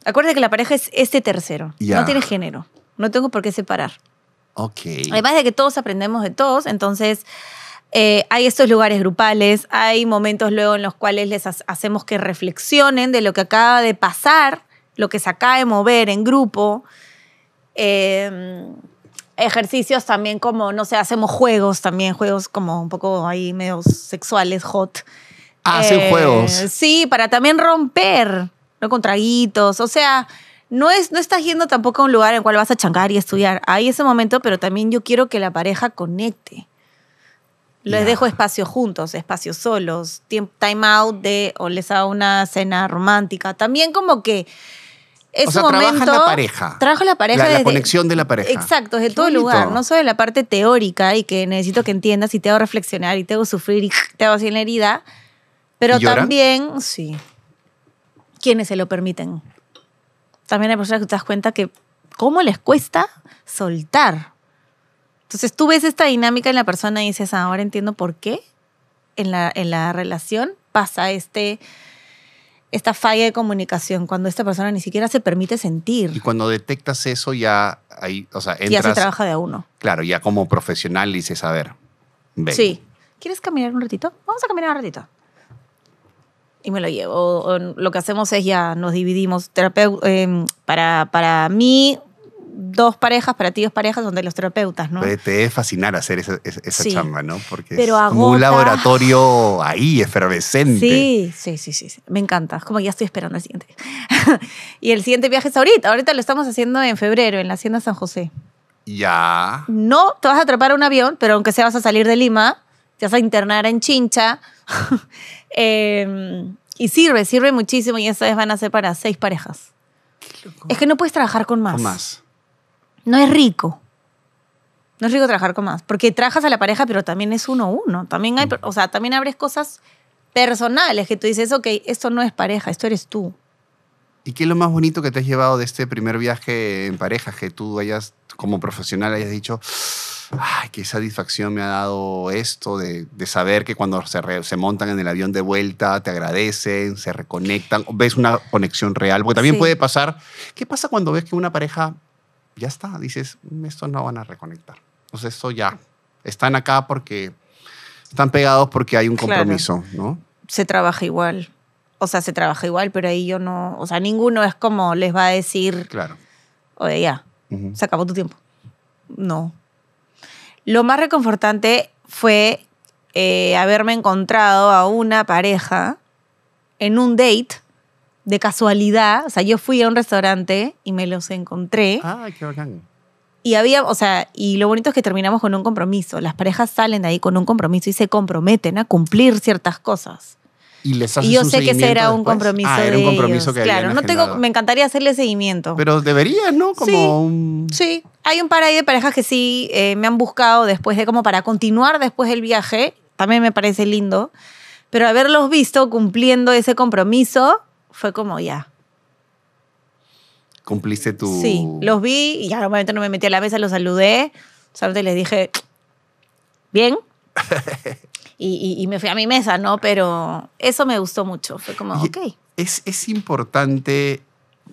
Speaker 2: Acuérdate que la pareja es este tercero. No tiene género. No tengo por qué separar.
Speaker 1: Además
Speaker 2: de que todos aprendemos de todos, entonces eh, hay estos lugares grupales, hay momentos luego en los cuales les hacemos que reflexionen de lo que acaba de pasar, lo que se acaba de mover en grupo. Em, ejercicios también como, no sé, hacemos juegos también, juegos como un poco ahí medios sexuales, hot. Ah, hacen eh, juegos. Sí, para también romper, ¿no? Con traguitos, o sea... No, es, no estás yendo tampoco a un lugar en el cual vas a chancar y estudiar. Hay ese momento, pero también yo quiero que la pareja conecte. Les dejo espacios juntos, espacios solos, time out de, o les hago una cena romántica. También como que
Speaker 1: es un momento. la pareja. Trabajo la pareja. La, conexión de la pareja. Exacto,
Speaker 2: es de todo lugar. No solo de la parte teórica y que necesito que entiendas y te hago reflexionar y te hago sufrir y te hago así herida. Pero también, sí. Quienes se lo permiten. También hay personas que te das cuenta que cómo les cuesta soltar. Entonces tú ves esta dinámica en la persona y dices, ah, ahora entiendo por qué en la, en la relación pasa este, esta falla de comunicación, cuando esta persona ni siquiera se permite sentir.
Speaker 1: Y cuando detectas eso ya ahí, o sea, Ya se trabaja de a uno. Claro, ya como profesional dices, a ver, ve. Sí.
Speaker 2: ¿Quieres caminar un ratito? Vamos a caminar un ratito. Y me lo llevo. lo que hacemos es ya nos dividimos. Terapeu em, para, para mí, dos parejas, para ti dos parejas, donde los terapeutas, ¿no?
Speaker 1: Te es fascinar hacer esa, chamba, ¿no? Porque es un laboratorio ahí, efervescente. Sí,
Speaker 2: sí, sí, sí, Me encanta. como que ya estoy esperando el siguiente. y el siguiente viaje es ahorita. Ahorita lo estamos haciendo en febrero, en la Hacienda San José.
Speaker 1: Ya.
Speaker 2: No te vas a atrapar a un avión, pero aunque sea vas a salir de Lima, te vas a internar en Chincha. Em, y sirve, sirve muchísimo. Y esta vez van a ser para seis parejas. Es que no puedes trabajar con más. Con más. No es rico. No es rico trabajar con más, porque trabajas a la pareja, pero también es uno a uno. También hay, mm. o sea, también abres cosas personales que tú dices, ok, esto no es pareja, esto eres tú.
Speaker 1: ¿Y qué es lo más bonito que te has llevado de este primer viaje en pareja? Que tú hayas, como profesional, hayas dicho, ay, qué satisfacción me ha dado esto de, saber que cuando se, montan en el avión de vuelta, te agradecen, se reconectan, ves una conexión real. Porque también puede pasar, ¿qué pasa cuando ves que una pareja ya está. Dices, mm, esto no van a reconectar. O sea, esto ya. Están acá porque están pegados porque hay un compromiso, ¿no?
Speaker 2: Se trabaja igual. O sea, se trabaja igual, pero ahí yo no. O sea, ninguno es como les va a decir. Claro. Oye, ya. Se acabó tu tiempo. No. Lo más reconfortante fue eh, haberme encontrado a una pareja en un date de casualidad, o sea, yo fui a un restaurante y me los encontré. Ah, qué bacán. Y había, o sea, y lo bonito es que terminamos con un compromiso. Las parejas salen de ahí con un compromiso y se comprometen a cumplir ciertas cosas.
Speaker 1: Y les haces y yo sé que ese era un compromiso. Ah, era un compromiso Claro, no tengo, me
Speaker 2: encantaría hacerle seguimiento. Pero debería, ¿no? Como sí,
Speaker 1: un...
Speaker 2: sí, hay un par ahí de parejas que sí eh, me han buscado después de como para continuar después del viaje. También me parece lindo. Pero haberlos visto cumpliendo ese compromiso, fue como ya.
Speaker 1: ¿Cumpliste tu...? Sí,
Speaker 2: los vi y ya normalmente no me metí a la mesa, los saludé, solamente les dije, bien, y, y, me fui a mi mesa, ¿no? Pero eso me gustó mucho, fue como, ok.
Speaker 1: Es, es importante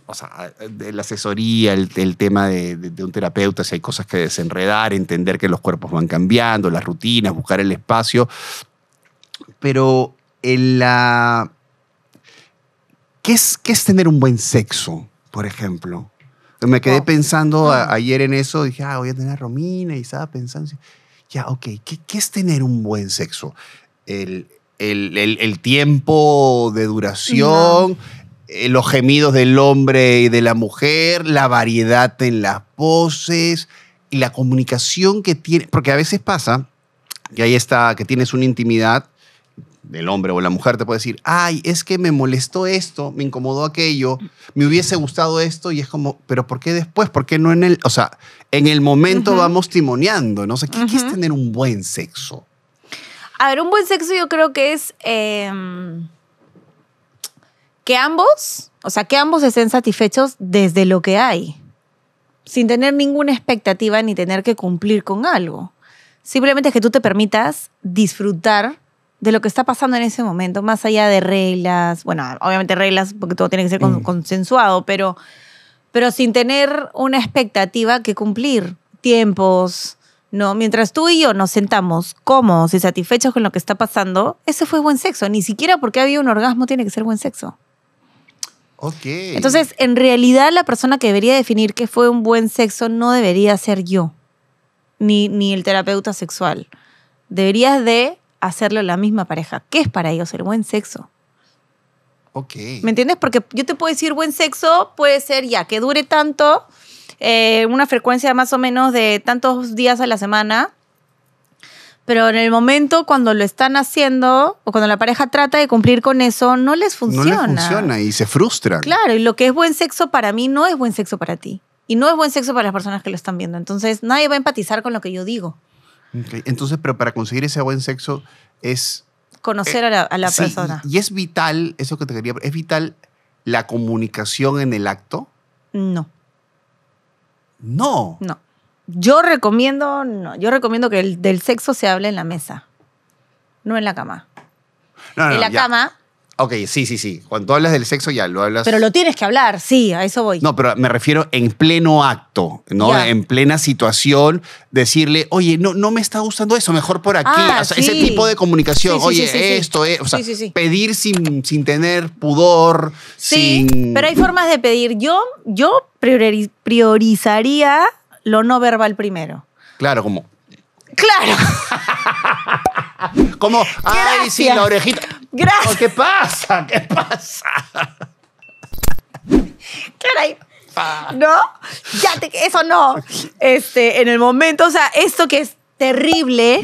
Speaker 1: o sea, la asesoría, el, el tema de, de, un terapeuta, si hay cosas que desenredar, entender que los cuerpos van cambiando, las rutinas, buscar el espacio. Pero en la, ¿Qué es, tener un buen sexo, por ejemplo? Me quedé oh. pensando ah. ayer en eso, dije, ah, voy a tener a Romina y estaba pensando, ya, ok, ¿qué, es tener un buen sexo? El, tiempo de duración, eh, los gemidos del hombre y de la mujer, la variedad en las poses y la comunicación que tiene, porque a veces pasa y ahí está, que tienes una intimidad del hombre o la mujer te puede decir, ay, es que me molestó esto, me incomodó aquello, me hubiese gustado esto, y es como, pero ¿por qué después? ¿Por qué no en el, o sea, en el momento vamos timoneando, ¿no? sé sea, ¿qué, es tener un buen sexo?
Speaker 2: A ver, un buen sexo yo creo que es em, que ambos, o sea, que ambos estén satisfechos desde lo que hay, sin tener ninguna expectativa ni tener que cumplir con algo. Simplemente es que tú te permitas disfrutar de lo que está pasando en ese momento, más allá de reglas, bueno, obviamente reglas porque todo tiene que ser mm. consensuado, pero, pero sin tener una expectativa que cumplir, tiempos, ¿no? Mientras tú y yo nos sentamos cómodos y satisfechos con lo que está pasando, ese fue buen sexo, ni siquiera porque había un orgasmo tiene que ser buen sexo.
Speaker 1: Ok. Entonces,
Speaker 2: en realidad la persona que debería definir qué fue un buen sexo no debería ser yo, ni, ni el terapeuta sexual. Deberías de hacerlo la misma pareja. ¿Qué es para ellos el buen sexo? Ok. ¿Me entiendes? Porque yo te puedo decir buen sexo, puede ser ya que dure tanto, eh, una frecuencia más o menos de tantos días a la semana. Pero en el momento cuando lo están haciendo o cuando la pareja trata de cumplir con eso, no les funciona. No les funciona
Speaker 1: y se frustran.
Speaker 2: Claro, y lo que es buen sexo para mí no es buen sexo para ti. Y no es buen sexo para las personas que lo están viendo. Entonces nadie va a empatizar con lo que yo digo.
Speaker 1: Entonces, pero para conseguir ese buen sexo es...
Speaker 2: Conocer eh, a la, persona.
Speaker 1: Y, es vital, eso que te quería, ¿es vital la comunicación en el acto? No. No.
Speaker 2: No. Yo recomiendo, no, yo recomiendo que el, del sexo se hable en la mesa, no en la cama.
Speaker 1: No, en la cama Ok, sí, sí, sí. Cuando hablas del sexo ya lo hablas. Pero lo
Speaker 2: tienes que hablar, sí, a eso voy.
Speaker 1: No, pero me refiero en pleno acto, ¿no? En plena situación, decirle, oye, no, no me está gustando eso, mejor por aquí. Ah, ese tipo de comunicación, oye, esto es. Eh", o sea, pedir sin, sin, tener pudor. Sí, pero hay
Speaker 2: formas de pedir. Yo, yo priorizaría lo no verbal primero.
Speaker 1: Claro, como. Claro. como, ay, sí, la orejita. Gracias. ¿Qué pasa? ¿Qué pasa?
Speaker 2: Caray. ¿No? Ya te, eso no. Este, en el momento, o sea, esto que es terrible.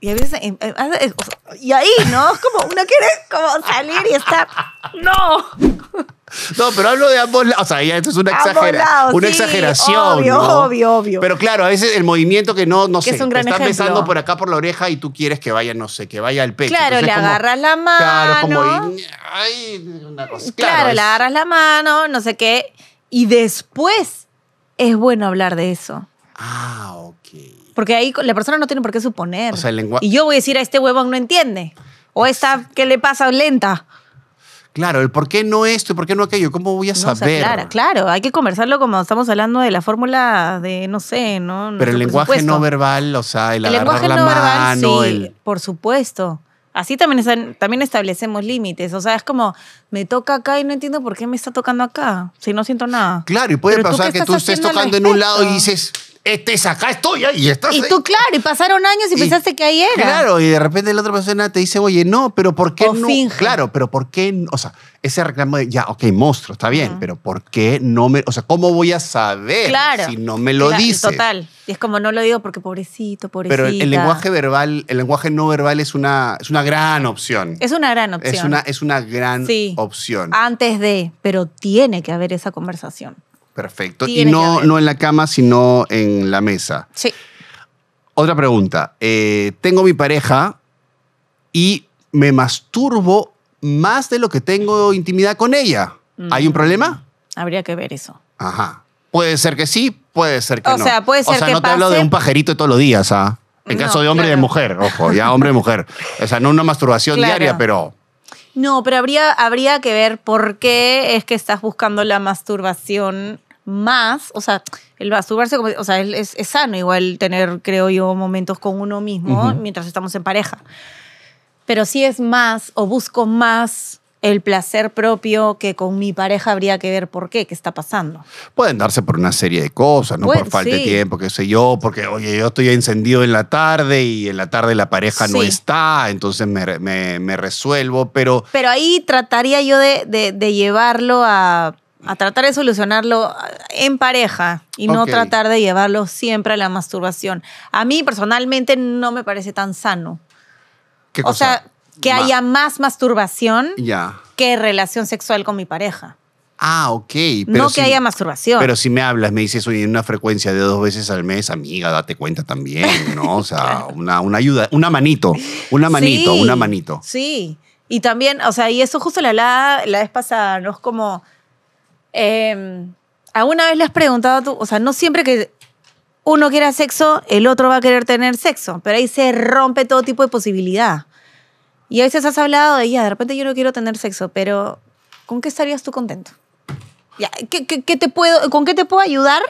Speaker 2: Y a veces, eh, eh, y ahí, ¿no? como uno quiere como salir y estar. ¡No!
Speaker 1: No, pero hablo de ambos lados. O sea, esto es una, exageración, una exageración. Obvio, obvio, obvio. Pero claro, a veces el movimiento que no, no que sé, besando por acá por la oreja y tú quieres que vaya, no sé, que vaya al pecho. Claro, le agarras la mano. Claro, una cosa, claro, le agarras la
Speaker 2: mano, no sé qué. Y después es bueno hablar de eso. Ah, ok. Porque ahí la persona no tiene por qué suponer. O sea, el lenguaje. Y yo voy a decir a este huevón no entiende. O pues esta que le pasa lenta.
Speaker 1: Claro, el por qué no esto y por qué no aquello, ¿cómo voy a saber? Claro,
Speaker 2: claro, hay que conversarlo como estamos hablando de la fórmula de, no sé, ¿no? Pero el lenguaje no
Speaker 1: verbal, o sea, el, el lenguaje no verbal, sí,
Speaker 2: por supuesto. Así también, también establecemos límites. O sea, es como, me toca acá y no entiendo por qué me está tocando acá, si no siento nada. Claro, y puede pasar que tú estés tocando en un lado y dices,
Speaker 1: este es acá, estoy ahí, estás Y tú,
Speaker 2: claro, y pasaron años y, pensaste que ahí era. Claro,
Speaker 1: y de repente la otra persona te dice, oye, no, pero ¿por qué no? Claro, pero ¿por qué? O sea, ese reclamo de, ya, ok, monstruo, está bien, pero ¿por qué no me, o sea, cómo voy a saber si no me lo Claro, dices? Total.
Speaker 2: Y es como no lo digo porque pobrecito, pobrecita. Pero el, lenguaje
Speaker 1: verbal, el lenguaje no verbal es una, es una gran opción. Es
Speaker 2: una gran opción. Es una,
Speaker 1: es una gran opción.
Speaker 2: Antes de, pero tiene que haber esa conversación.
Speaker 1: Perfecto. y no, no en la cama, sino en la mesa. Sí. Otra pregunta. Eh, tengo mi pareja y me masturbo más de lo que tengo intimidad con ella. ¿Hay un mm. problema?
Speaker 2: Habría que ver eso.
Speaker 1: Ajá. Puede ser que sí, puede ser que no. O sea, puede ser que O sea, no te hablo de un pajerito todos los días, ¿ah? En caso de hombre y de mujer, ojo, ya hombre y mujer. O sea, no una masturbación diaria, pero...
Speaker 2: No, pero habría, habría que ver por qué es que estás buscando la masturbación más, o sea, el masturbarse, como, o sea, es, es, sano igual tener, creo yo, momentos con uno mismo mientras estamos en pareja. Pero sí es más, o busco más el placer propio que con mi pareja habría que ver por qué, qué está pasando.
Speaker 1: Pueden darse por una serie de cosas, no por falta de tiempo, qué sé yo, porque oye, yo estoy encendido en la tarde y en la tarde la pareja no está, entonces me, me, resuelvo, pero...
Speaker 2: Pero ahí trataría yo de, de llevarlo a a tratar de solucionarlo eh, en pareja y no tratar de llevarlo siempre a la masturbación. A mí personalmente no me parece tan sano. ¿Qué O sea, que haya más masturbación que relación sexual con mi pareja.
Speaker 1: Ah, ok. Pero no que haya
Speaker 2: masturbación. Pero
Speaker 1: si me hablas, me dices, oye, en una frecuencia de dos veces al mes, amiga, date cuenta también, ¿no? O sea, una, ayuda, una manito, una manito, una manito.
Speaker 2: Sí. Y también, o sea, y eso justo la la, la vez pasada, ¿no? Es como eh, em, ¿Alguna vez le has preguntado a tú? O sea, no siempre que uno quiera sexo, el otro va a querer tener sexo, pero ahí se rompe todo tipo de posibilidad. Y a veces has hablado de, ya, de repente yo no quiero tener sexo, pero ¿con qué estarías tú contento? Ya, ¿qué, te puedo, ¿Con qué te puedo ayudar?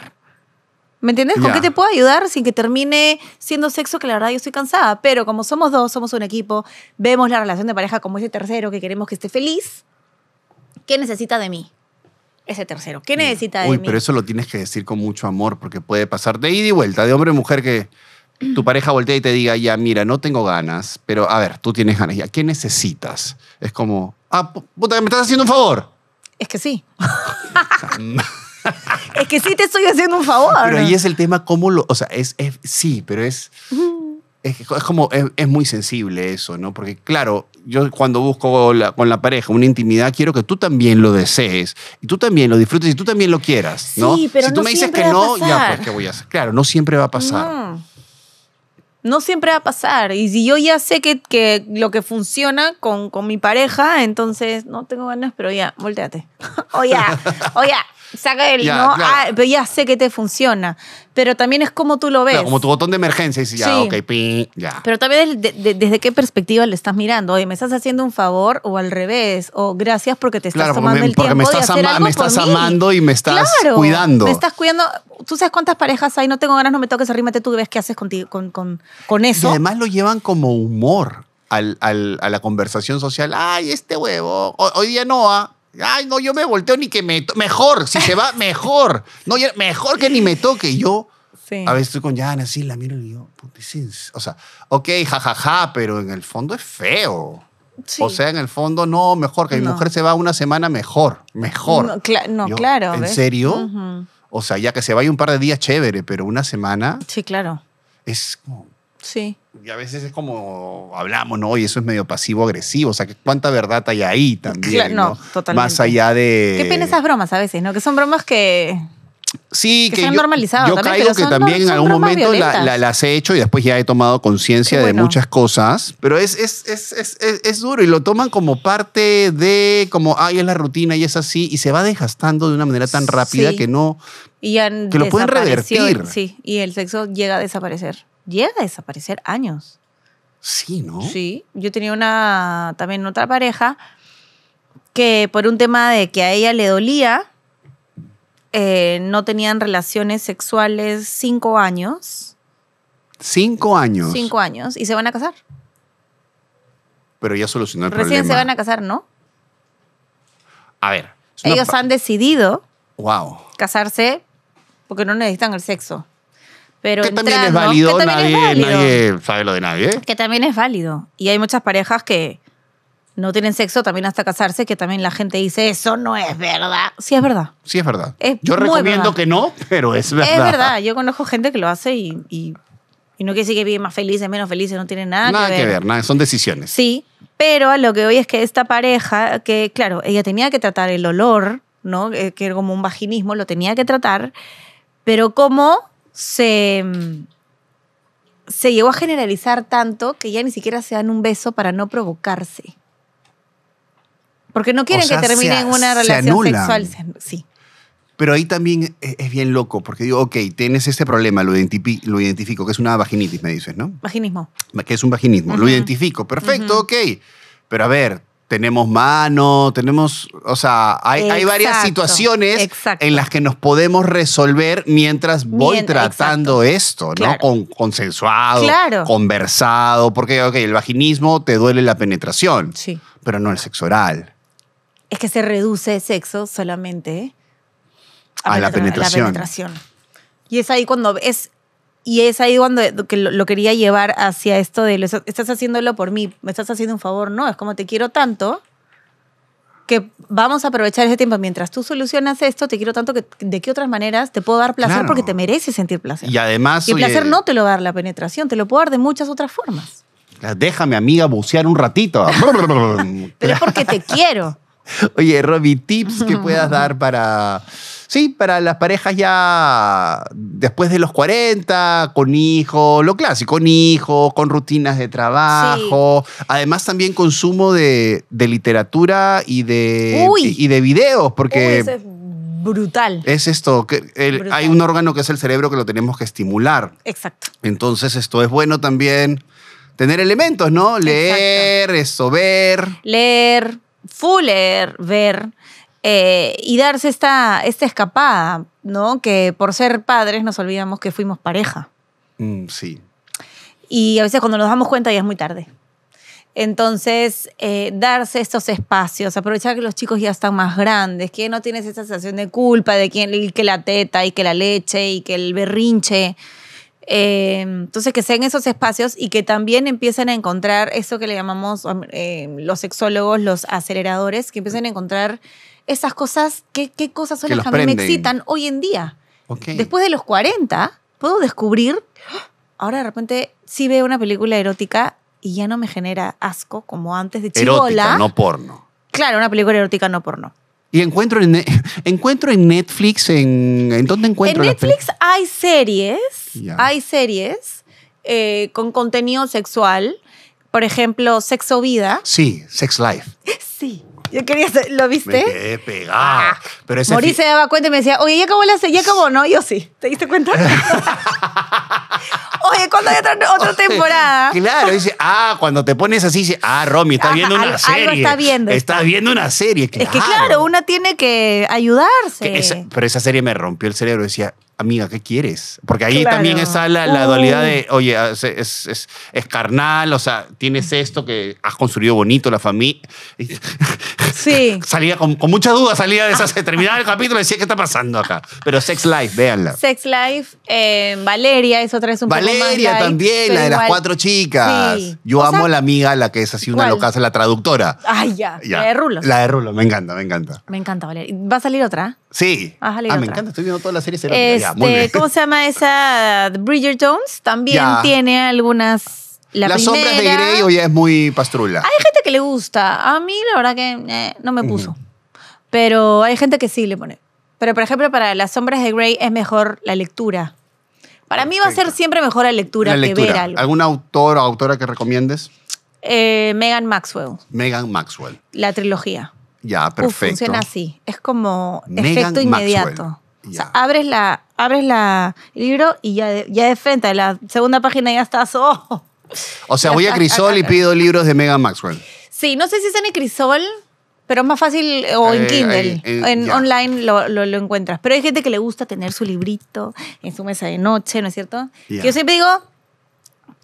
Speaker 2: ¿Me entiendes? ¿Con qué te puedo ayudar sin que termine siendo sexo? Que la verdad yo estoy cansada, pero como somos dos, somos un equipo, vemos la relación de pareja como ese tercero que queremos que esté feliz, ¿qué necesita de mí? ese tercero. ¿Qué necesita de Uy, pero eso
Speaker 1: lo tienes que decir con mucho amor, porque puede pasar de ida y vuelta, de hombre a mujer que tu pareja voltea y te diga, ya, mira, no tengo ganas, pero a ver, tú tienes ganas, ya, ¿qué necesitas? Es como, ah, puta, me estás haciendo un favor. Es que sí.
Speaker 2: es que sí te estoy haciendo un favor. Pero ahí es
Speaker 1: el tema, cómo lo, o sea, es, sí, pero es es, como, es, muy sensible eso, ¿no? Porque claro, yo cuando busco con la pareja una intimidad, quiero que tú también lo desees, y tú también lo disfrutes, y tú también lo quieras, ¿no? si tú me dices que no, ya, pues, ¿qué voy a hacer? Claro, no siempre va a pasar.
Speaker 2: No. siempre va a pasar. Y si yo ya sé que, lo que funciona con, con, mi pareja, entonces no tengo ganas, pero ya, volteate. o oh, ya, o oh, ya saca el Ya, ah, ya sé que te funciona. Pero también es como tú lo ves. como tu
Speaker 1: botón de emergencia y ya, ok, ping, ya.
Speaker 2: Pero también desde qué perspectiva le estás mirando. Oye, ¿me estás haciendo un favor o al revés? O gracias porque te estás tomando el tiempo me estás de hacer algo me estás amando
Speaker 1: y me estás cuidando. Me estás
Speaker 2: cuidando. ¿Tú sabes cuántas parejas hay? No tengo ganas, no me toques, arrímate tú y ves qué haces contigo, con, con,
Speaker 1: Y además lo llevan como humor a la conversación social. Ay, este huevo, hoy día no va. Ay, no, yo me volteo ni que me... Mejor, si se va, mejor. No, mejor que ni me toque. Yo a veces estoy con Jan así, la miro y yo, o sea, ok, jajaja, pero en el fondo es feo. O sea, en el fondo, no, mejor, que mi mujer se va una semana mejor, mejor.
Speaker 2: No, claro. ¿En serio?
Speaker 1: O sea, ya que se vaya un par de días, chévere, pero una semana. Sí, claro. Es como, Sí. Y a veces es como hablamos, ¿no? Y eso es medio pasivo-agresivo. O sea, ¿cuánta verdad hay ahí también? no, totalmente. Más allá de. Qué piensan esas
Speaker 2: bromas a veces, ¿no? Que son bromas que. Sí, que, yo, también, que también en algún momento las
Speaker 1: he hecho y después ya he tomado conciencia de muchas cosas, pero es es, es, es, es, duro y lo toman como parte de como, ay, es la rutina y es así, y se va desgastando de una manera tan rápida que no... Y que lo pueden revertir.
Speaker 2: Sí, y el sexo llega a desaparecer llega a desaparecer años.
Speaker 1: Sí, ¿no? Sí,
Speaker 2: yo tenía una, también otra pareja que por un tema de que a ella le dolía, eh, no tenían relaciones sexuales cinco años.
Speaker 1: Cinco años.
Speaker 2: Cinco años y se van a casar.
Speaker 1: Pero ya solucionó el problema. Recién se van a casar, ¿no? A ver.
Speaker 2: Ellos han decidido wow. casarse porque no necesitan el sexo. Pero que también es válido, nadie,
Speaker 1: sabe lo de nadie. ¿eh?
Speaker 2: Que también es válido. Y hay muchas parejas que no tienen sexo también hasta casarse, que también la gente dice, eso no es verdad. Sí es verdad.
Speaker 1: Sí es verdad. Yo recomiendo que no, pero es verdad. Es verdad.
Speaker 2: Yo conozco gente que lo hace y, y, no quiere decir que vive más felices, menos felices, no tiene nada, nada que ver.
Speaker 1: Nada que ver, son decisiones.
Speaker 2: Sí, pero a lo que hoy es que esta pareja, que claro, ella tenía que tratar el olor, ¿no? Eh, que era como un vaginismo, lo tenía que tratar, pero como se, mm, se llegó a generalizar tanto que ya ni siquiera se dan un beso para no provocarse. Porque no quieren que termine en una relación sexual.
Speaker 1: sí. Pero ahí también e-, es, bien loco, porque digo, ok, tienes este problema, lo, identifico, que es una vaginitis, me dices, ¿no? Vaginismo. Que es un vaginismo, lo identifico, perfecto, ok. Pero a ver, tenemos mano, tenemos, o sea, hay, varias situaciones en las que nos podemos resolver mientras voy tratando esto, ¿no? Con, consensuado, conversado, porque okay, el vaginismo te duele la penetración, sí. pero no el sexo oral.
Speaker 2: Es que se reduce el sexo solamente
Speaker 1: a, la, penetración. la penetración.
Speaker 2: Y es ahí cuando es y es ahí cuando eh, que lo, quería llevar hacia esto de, estás haciéndolo por mí, me estás haciendo un favor, no, es como te quiero tanto que vamos a aprovechar ese tiempo. Mientras tú solucionas esto, te quiero tanto que de qué otras maneras te puedo dar placer porque te mereces sentir placer. Y además... Y el placer no te lo va a dar la penetración, te lo puedo dar de muchas otras formas.
Speaker 1: Déjame, amiga, bucear un ratito. Pero es porque
Speaker 2: te quiero.
Speaker 1: Oye, Robbie, tips que puedas dar para, sí, para las parejas ya después de los 40, con hijos, lo clásico, con hijos, con rutinas de trabajo, además también consumo de, literatura y de, y de videos, porque... brutal. Es esto, que hay un órgano que es el cerebro que lo tenemos que estimular. Exacto. Entonces esto es bueno también tener elementos, ¿no? Leer, ver.
Speaker 2: Leer, Fuller ver eh, y darse esta, esta escapada, ¿no? Que por ser padres nos olvidamos que fuimos pareja.
Speaker 1: Mm, sí.
Speaker 2: Y a veces cuando nos damos cuenta ya es muy tarde. Entonces, eh, darse estos espacios, aprovechar que los chicos ya están más grandes, que no tienes esa sensación de culpa de quién que la teta y que la leche y que el berrinche. Eh, entonces, que sean esos espacios y que también empiecen a encontrar eso que le llamamos um, eh, los sexólogos, los aceleradores, que empiecen a encontrar esas cosas, qué, qué cosas son las que a mí me excitan hoy en día. Después de los 40, puedo descubrir, ¡ah! ahora de repente si veo una película erótica y ya no me genera asco como antes de chivola. Erótica, no porno. Claro, una película erótica no porno.
Speaker 1: Y encuentro en, encuentro en Netflix, en, ¿en dónde encuentro? En Netflix
Speaker 2: hay series, hay series eh, con contenido sexual. Por ejemplo, Sexo Vida.
Speaker 1: Sí, Sex Life.
Speaker 2: Sí. Yo quería ¿lo viste?
Speaker 1: Me ah, se
Speaker 2: daba cuenta y me decía, oye, ya acabó la serie, ya acabó, ¿no? Yo sí. ¿Te diste cuenta?
Speaker 1: Cuando hay otra, temporada? Claro, dice, ah, cuando te pones así, dice, ah, Romy, está viendo una serie. Algo está viendo. viendo una serie. Claro. Es que
Speaker 2: claro, uno tiene que
Speaker 1: ayudarse. pero esa serie me rompió el cerebro. Decía, amiga, ¿qué quieres? Porque ahí también está la, dualidad de, oye, es, es, carnal, o sea, tienes esto que has construido bonito, la familia. Sí. salía con, mucha duda, salía de esas, terminaba el capítulo y decía, ¿qué está pasando acá? Pero Sex Life, véanla.
Speaker 2: Sex Life, eh, Valeria, es otra es un Valeria poco más también, la de las cuatro
Speaker 1: chicas. Yo amo a la amiga, la que es así una loca, la traductora.
Speaker 2: Ay, ya. La de Rulo. La de
Speaker 1: Rulo, me encanta, me encanta.
Speaker 2: Me encanta, Valeria. ¿Va a salir otra?
Speaker 1: Sí. Ah, me encanta, estoy viendo toda la serie. ¿Cómo se
Speaker 2: llama esa? Bridger Jones también tiene algunas. La Las sombras de Grey
Speaker 1: hoy es muy pastrula. Hay
Speaker 2: gente que le gusta. A mí, la verdad, que eh, no me puso. Pero hay gente que sí le pone. Pero, por ejemplo, para Las sombras de Grey es mejor la lectura. Para mí va a ser siempre mejor la lectura, que ver algo.
Speaker 1: ¿Algún autor o autora que recomiendes?
Speaker 2: Eh, Megan Maxwell.
Speaker 1: Megan Maxwell.
Speaker 2: La trilogía.
Speaker 1: Ya, perfecto. funciona
Speaker 2: así. Es como efecto inmediato. O sea, abres la, abres la libro y ya de, ya de la segunda página ya estás. Oh.
Speaker 1: O sea, voy a Crisol y pido libros de Megan Maxwell.
Speaker 2: Sí, no sé si es en Crisol, pero es más fácil o en eh, Kindle. Eh, en online lo, encuentras. Pero hay gente que le gusta tener su librito en su mesa de noche, ¿no es cierto? yo siempre digo,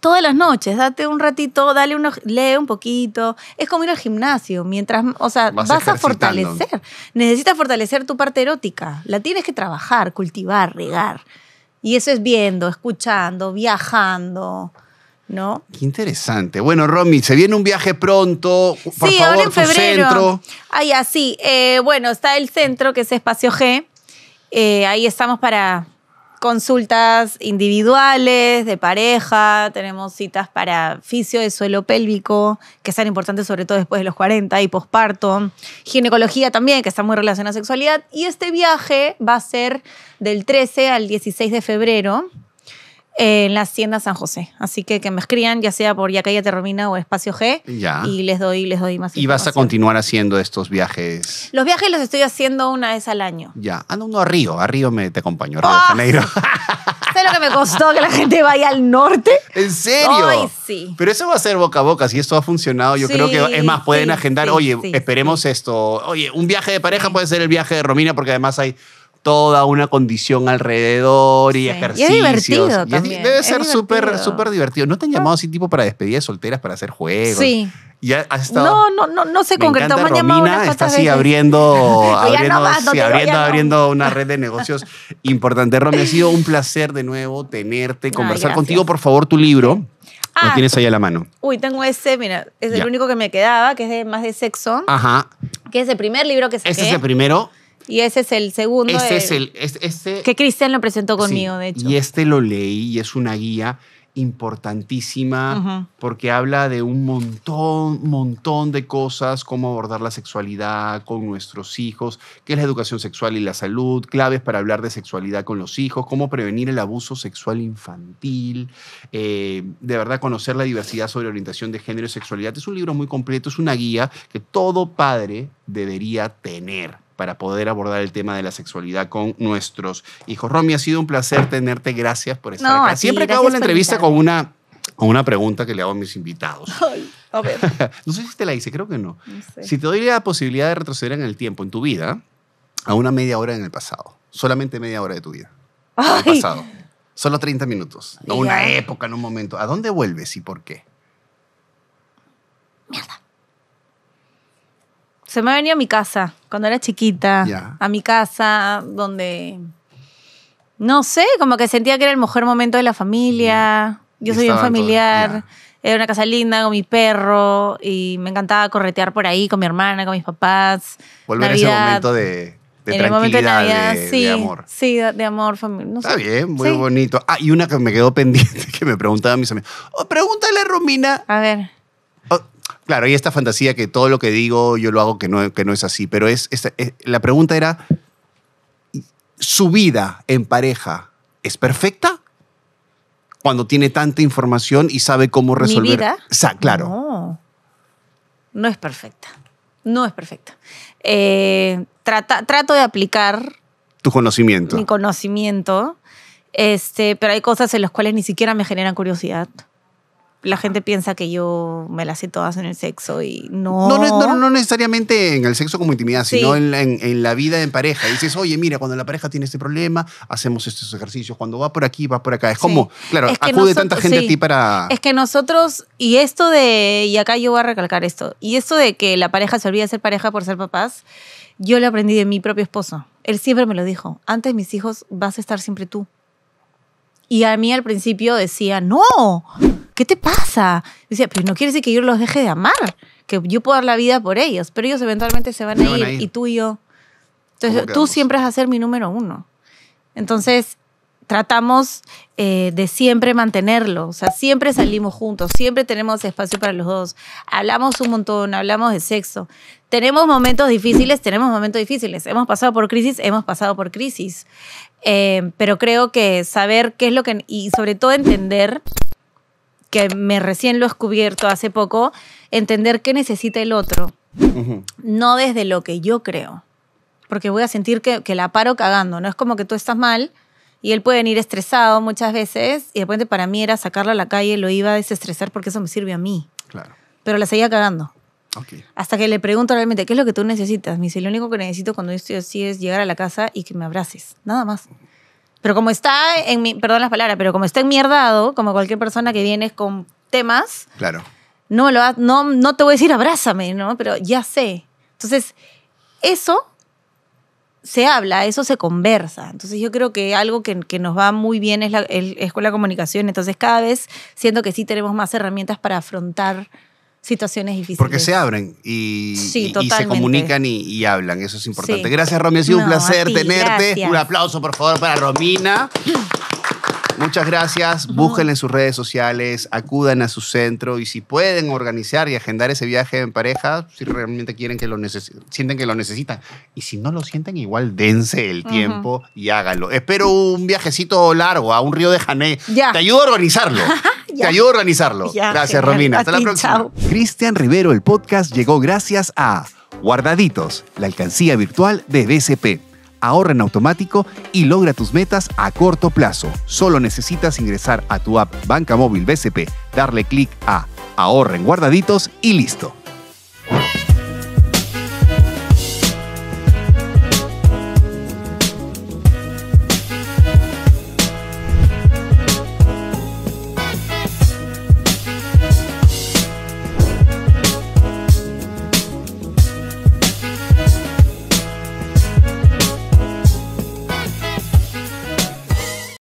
Speaker 2: todas las noches, date un ratito, dale lee un poquito. Es como ir al gimnasio, mientras, o sea, vas, a fortalecer. Necesitas fortalecer tu parte erótica. La tienes que trabajar, cultivar, regar. Y eso es viendo, escuchando, viajando. ¿No?
Speaker 1: Qué interesante. Bueno, Romy, se viene un viaje pronto. Por sí, favor, ahora en febrero.
Speaker 2: así. Eh, bueno, está el centro que es Espacio G. Eh, ahí estamos para consultas individuales, de pareja, tenemos citas para fisio de suelo pélvico, que sean importantes sobre todo después de los 40 y posparto, ginecología también, que está muy relacionada a sexualidad, y este viaje va a ser del 13 al 16 de febrero en la Hacienda San José. Así que que me escriban, ya sea por Ya ya o Espacio G. Ya. Y les doy, les doy más. ¿Y vas a
Speaker 1: continuar haciendo estos viajes?
Speaker 2: Los viajes los estoy haciendo una vez al año.
Speaker 1: Ya. Ando ah, uno a Río. A Río me te acompaño. Río de ah. Janeiro. ¿Sabes lo que me costó que la gente vaya al norte? ¿En serio? sí. Pero eso va a ser boca a boca. Si esto ha funcionado, yo creo que, es más, pueden agendar, oye, esperemos esto. Oye, un viaje de pareja puede ser el viaje de Romina, porque además hay toda una condición alrededor y ejercicios. Y es divertido también. debe ser súper, súper divertido. ¿No te han llamado así tipo para despedidas solteras, para hacer juegos? Sí. Ya has estado, no,
Speaker 2: no, no, no se concretó. Me encanta, Romina está así abriendo, abriendo, abriendo,
Speaker 1: una red de negocios importante. me ha sido un placer de nuevo tenerte, conversar contigo. Por favor, tu libro. lo ah, tienes ahí a la mano.
Speaker 2: Uy, tengo ese, mira, es el único que me quedaba, que es de, más de sexo. Ajá. Que es el primer libro que saqué. Ese es el primero? Y ese es el segundo. que Cristian lo presentó conmigo, de hecho.
Speaker 1: Y este lo leí y es una guía importantísima porque habla de un montón, montón de cosas, cómo abordar la sexualidad con nuestros hijos, qué es la educación sexual y la salud, claves para hablar de sexualidad con los hijos, cómo prevenir el abuso sexual infantil, eh, de verdad conocer la diversidad sobre orientación de género y sexualidad. Es un libro muy completo, es una guía que todo padre debería tener para poder abordar el tema de la sexualidad con nuestros hijos. Romy, ha sido un placer tenerte. Gracias por estar Siempre acabo la entrevista con una, con una pregunta que le hago a mis invitados. a no sé si te la hice, creo que no. Si te doy la posibilidad de retroceder en el tiempo, en tu vida, a una media hora en el pasado, solamente media hora de tu vida. En el pasado. Solo 30 minutos. No una época, no un momento. ¿A dónde vuelves y por qué? Mierda.
Speaker 2: Se me ha venido a mi casa, cuando era chiquita. A mi casa, donde. No sé, como que sentía que era el mejor momento de la familia. Yo soy un familiar. era una casa linda con mi perro y me encantaba corretear por ahí con mi hermana, con mis papás. Volver a ese momento
Speaker 1: de, tranquilidad, de, amor.
Speaker 2: Sí, de amor, familia. Está
Speaker 1: bien, muy bonito. Ah, y una que me quedó pendiente que me preguntaba mis amigos. Oh, pregúntale a Romina. A ver. Claro, y esta fantasía que todo lo que digo yo lo hago que no, que no es así, pero es, eh, la pregunta era, ¿su vida en pareja es perfecta? Cuando tiene tanta información y sabe cómo resolver. ¿Mi vida? claro.
Speaker 2: No, es perfecta. No es perfecta. Eh, trato de aplicar...
Speaker 1: Tu conocimiento. Mi
Speaker 2: conocimiento. Este, pero hay cosas en las cuales ni siquiera me generan curiosidad la gente piensa que yo me la sé todas en el sexo y no. No, no,
Speaker 1: no, necesariamente en el sexo como intimidad, sino en, en, la vida en pareja. Y dices, oye, mira, cuando la pareja tiene este problema, hacemos estos ejercicios. Cuando va por aquí, va por acá. Es como, claro, acude tanta gente a ti para. Es
Speaker 2: que nosotros, y esto de, y acá yo voy a recalcar esto, y esto de que la pareja se olvida de ser pareja por ser papás, yo lo aprendí de mi propio esposo. Él siempre me lo dijo. Antes, mis hijos, vas a estar siempre tú. Y a mí al principio decía, no, ¿qué te pasa? Dice, pero no quiere decir que yo los deje de amar, que yo puedo dar la vida por ellos, pero ellos eventualmente se van, a, ir, y tú y yo. Entonces, tú siempre vas a ser mi número uno. Entonces, tratamos eh, de siempre mantenerlo, o sea, siempre salimos juntos, siempre tenemos espacio para los dos, hablamos un montón, hablamos de sexo, tenemos momentos difíciles, tenemos momentos difíciles, hemos pasado por crisis, hemos pasado por crisis, eh, pero creo que saber qué es lo que, y sobre todo entender que me recién lo he descubierto hace poco, entender qué necesita el otro, no desde lo que yo creo, porque voy a sentir que, la paro cagando, no es como que tú estás mal y él puede venir estresado muchas veces y de repente para mí era sacarlo a la calle, lo iba a desestresar porque eso me sirve a mí, claro. pero la seguía cagando. Hasta que le pregunto realmente, ¿qué es lo que tú necesitas? Me dice, lo único que necesito cuando yo estoy así es llegar a la casa y que me abraces, nada más. Pero como está en mi, perdón las palabras, pero como está mierdado como cualquier persona que vienes con temas, claro. no, lo, no, no te voy a decir abrázame, ¿no? Pero ya sé. Entonces, eso se habla, eso se conversa. Entonces yo creo que algo que, nos va muy bien es el, es con la comunicación. Entonces cada vez siento que sí tenemos más herramientas para afrontar situaciones difíciles. Porque se
Speaker 1: abren y, se comunican y, hablan. Eso es importante. Gracias, Romina Ha sido un placer tenerte. Un aplauso, por favor, para Romina. Muchas gracias. Búsquenla en sus redes sociales, acudan a su centro y si pueden organizar y agendar ese viaje en pareja, si realmente quieren que lo sienten que lo necesitan. Y si no lo sienten, igual dense el tiempo y háganlo. Espero un viajecito largo a un Río de Jané Te ayudo a organizarlo. te ayudo a organizarlo. gracias, Romina. Hasta la próxima. Cristian Rivero, el podcast llegó gracias a Guardaditos, la alcancía virtual de BCP. Ahorra en automático y logra tus metas a corto plazo. Solo necesitas ingresar a tu app Banca Móvil BCP, darle clic a Ahorren en Guardaditos y listo.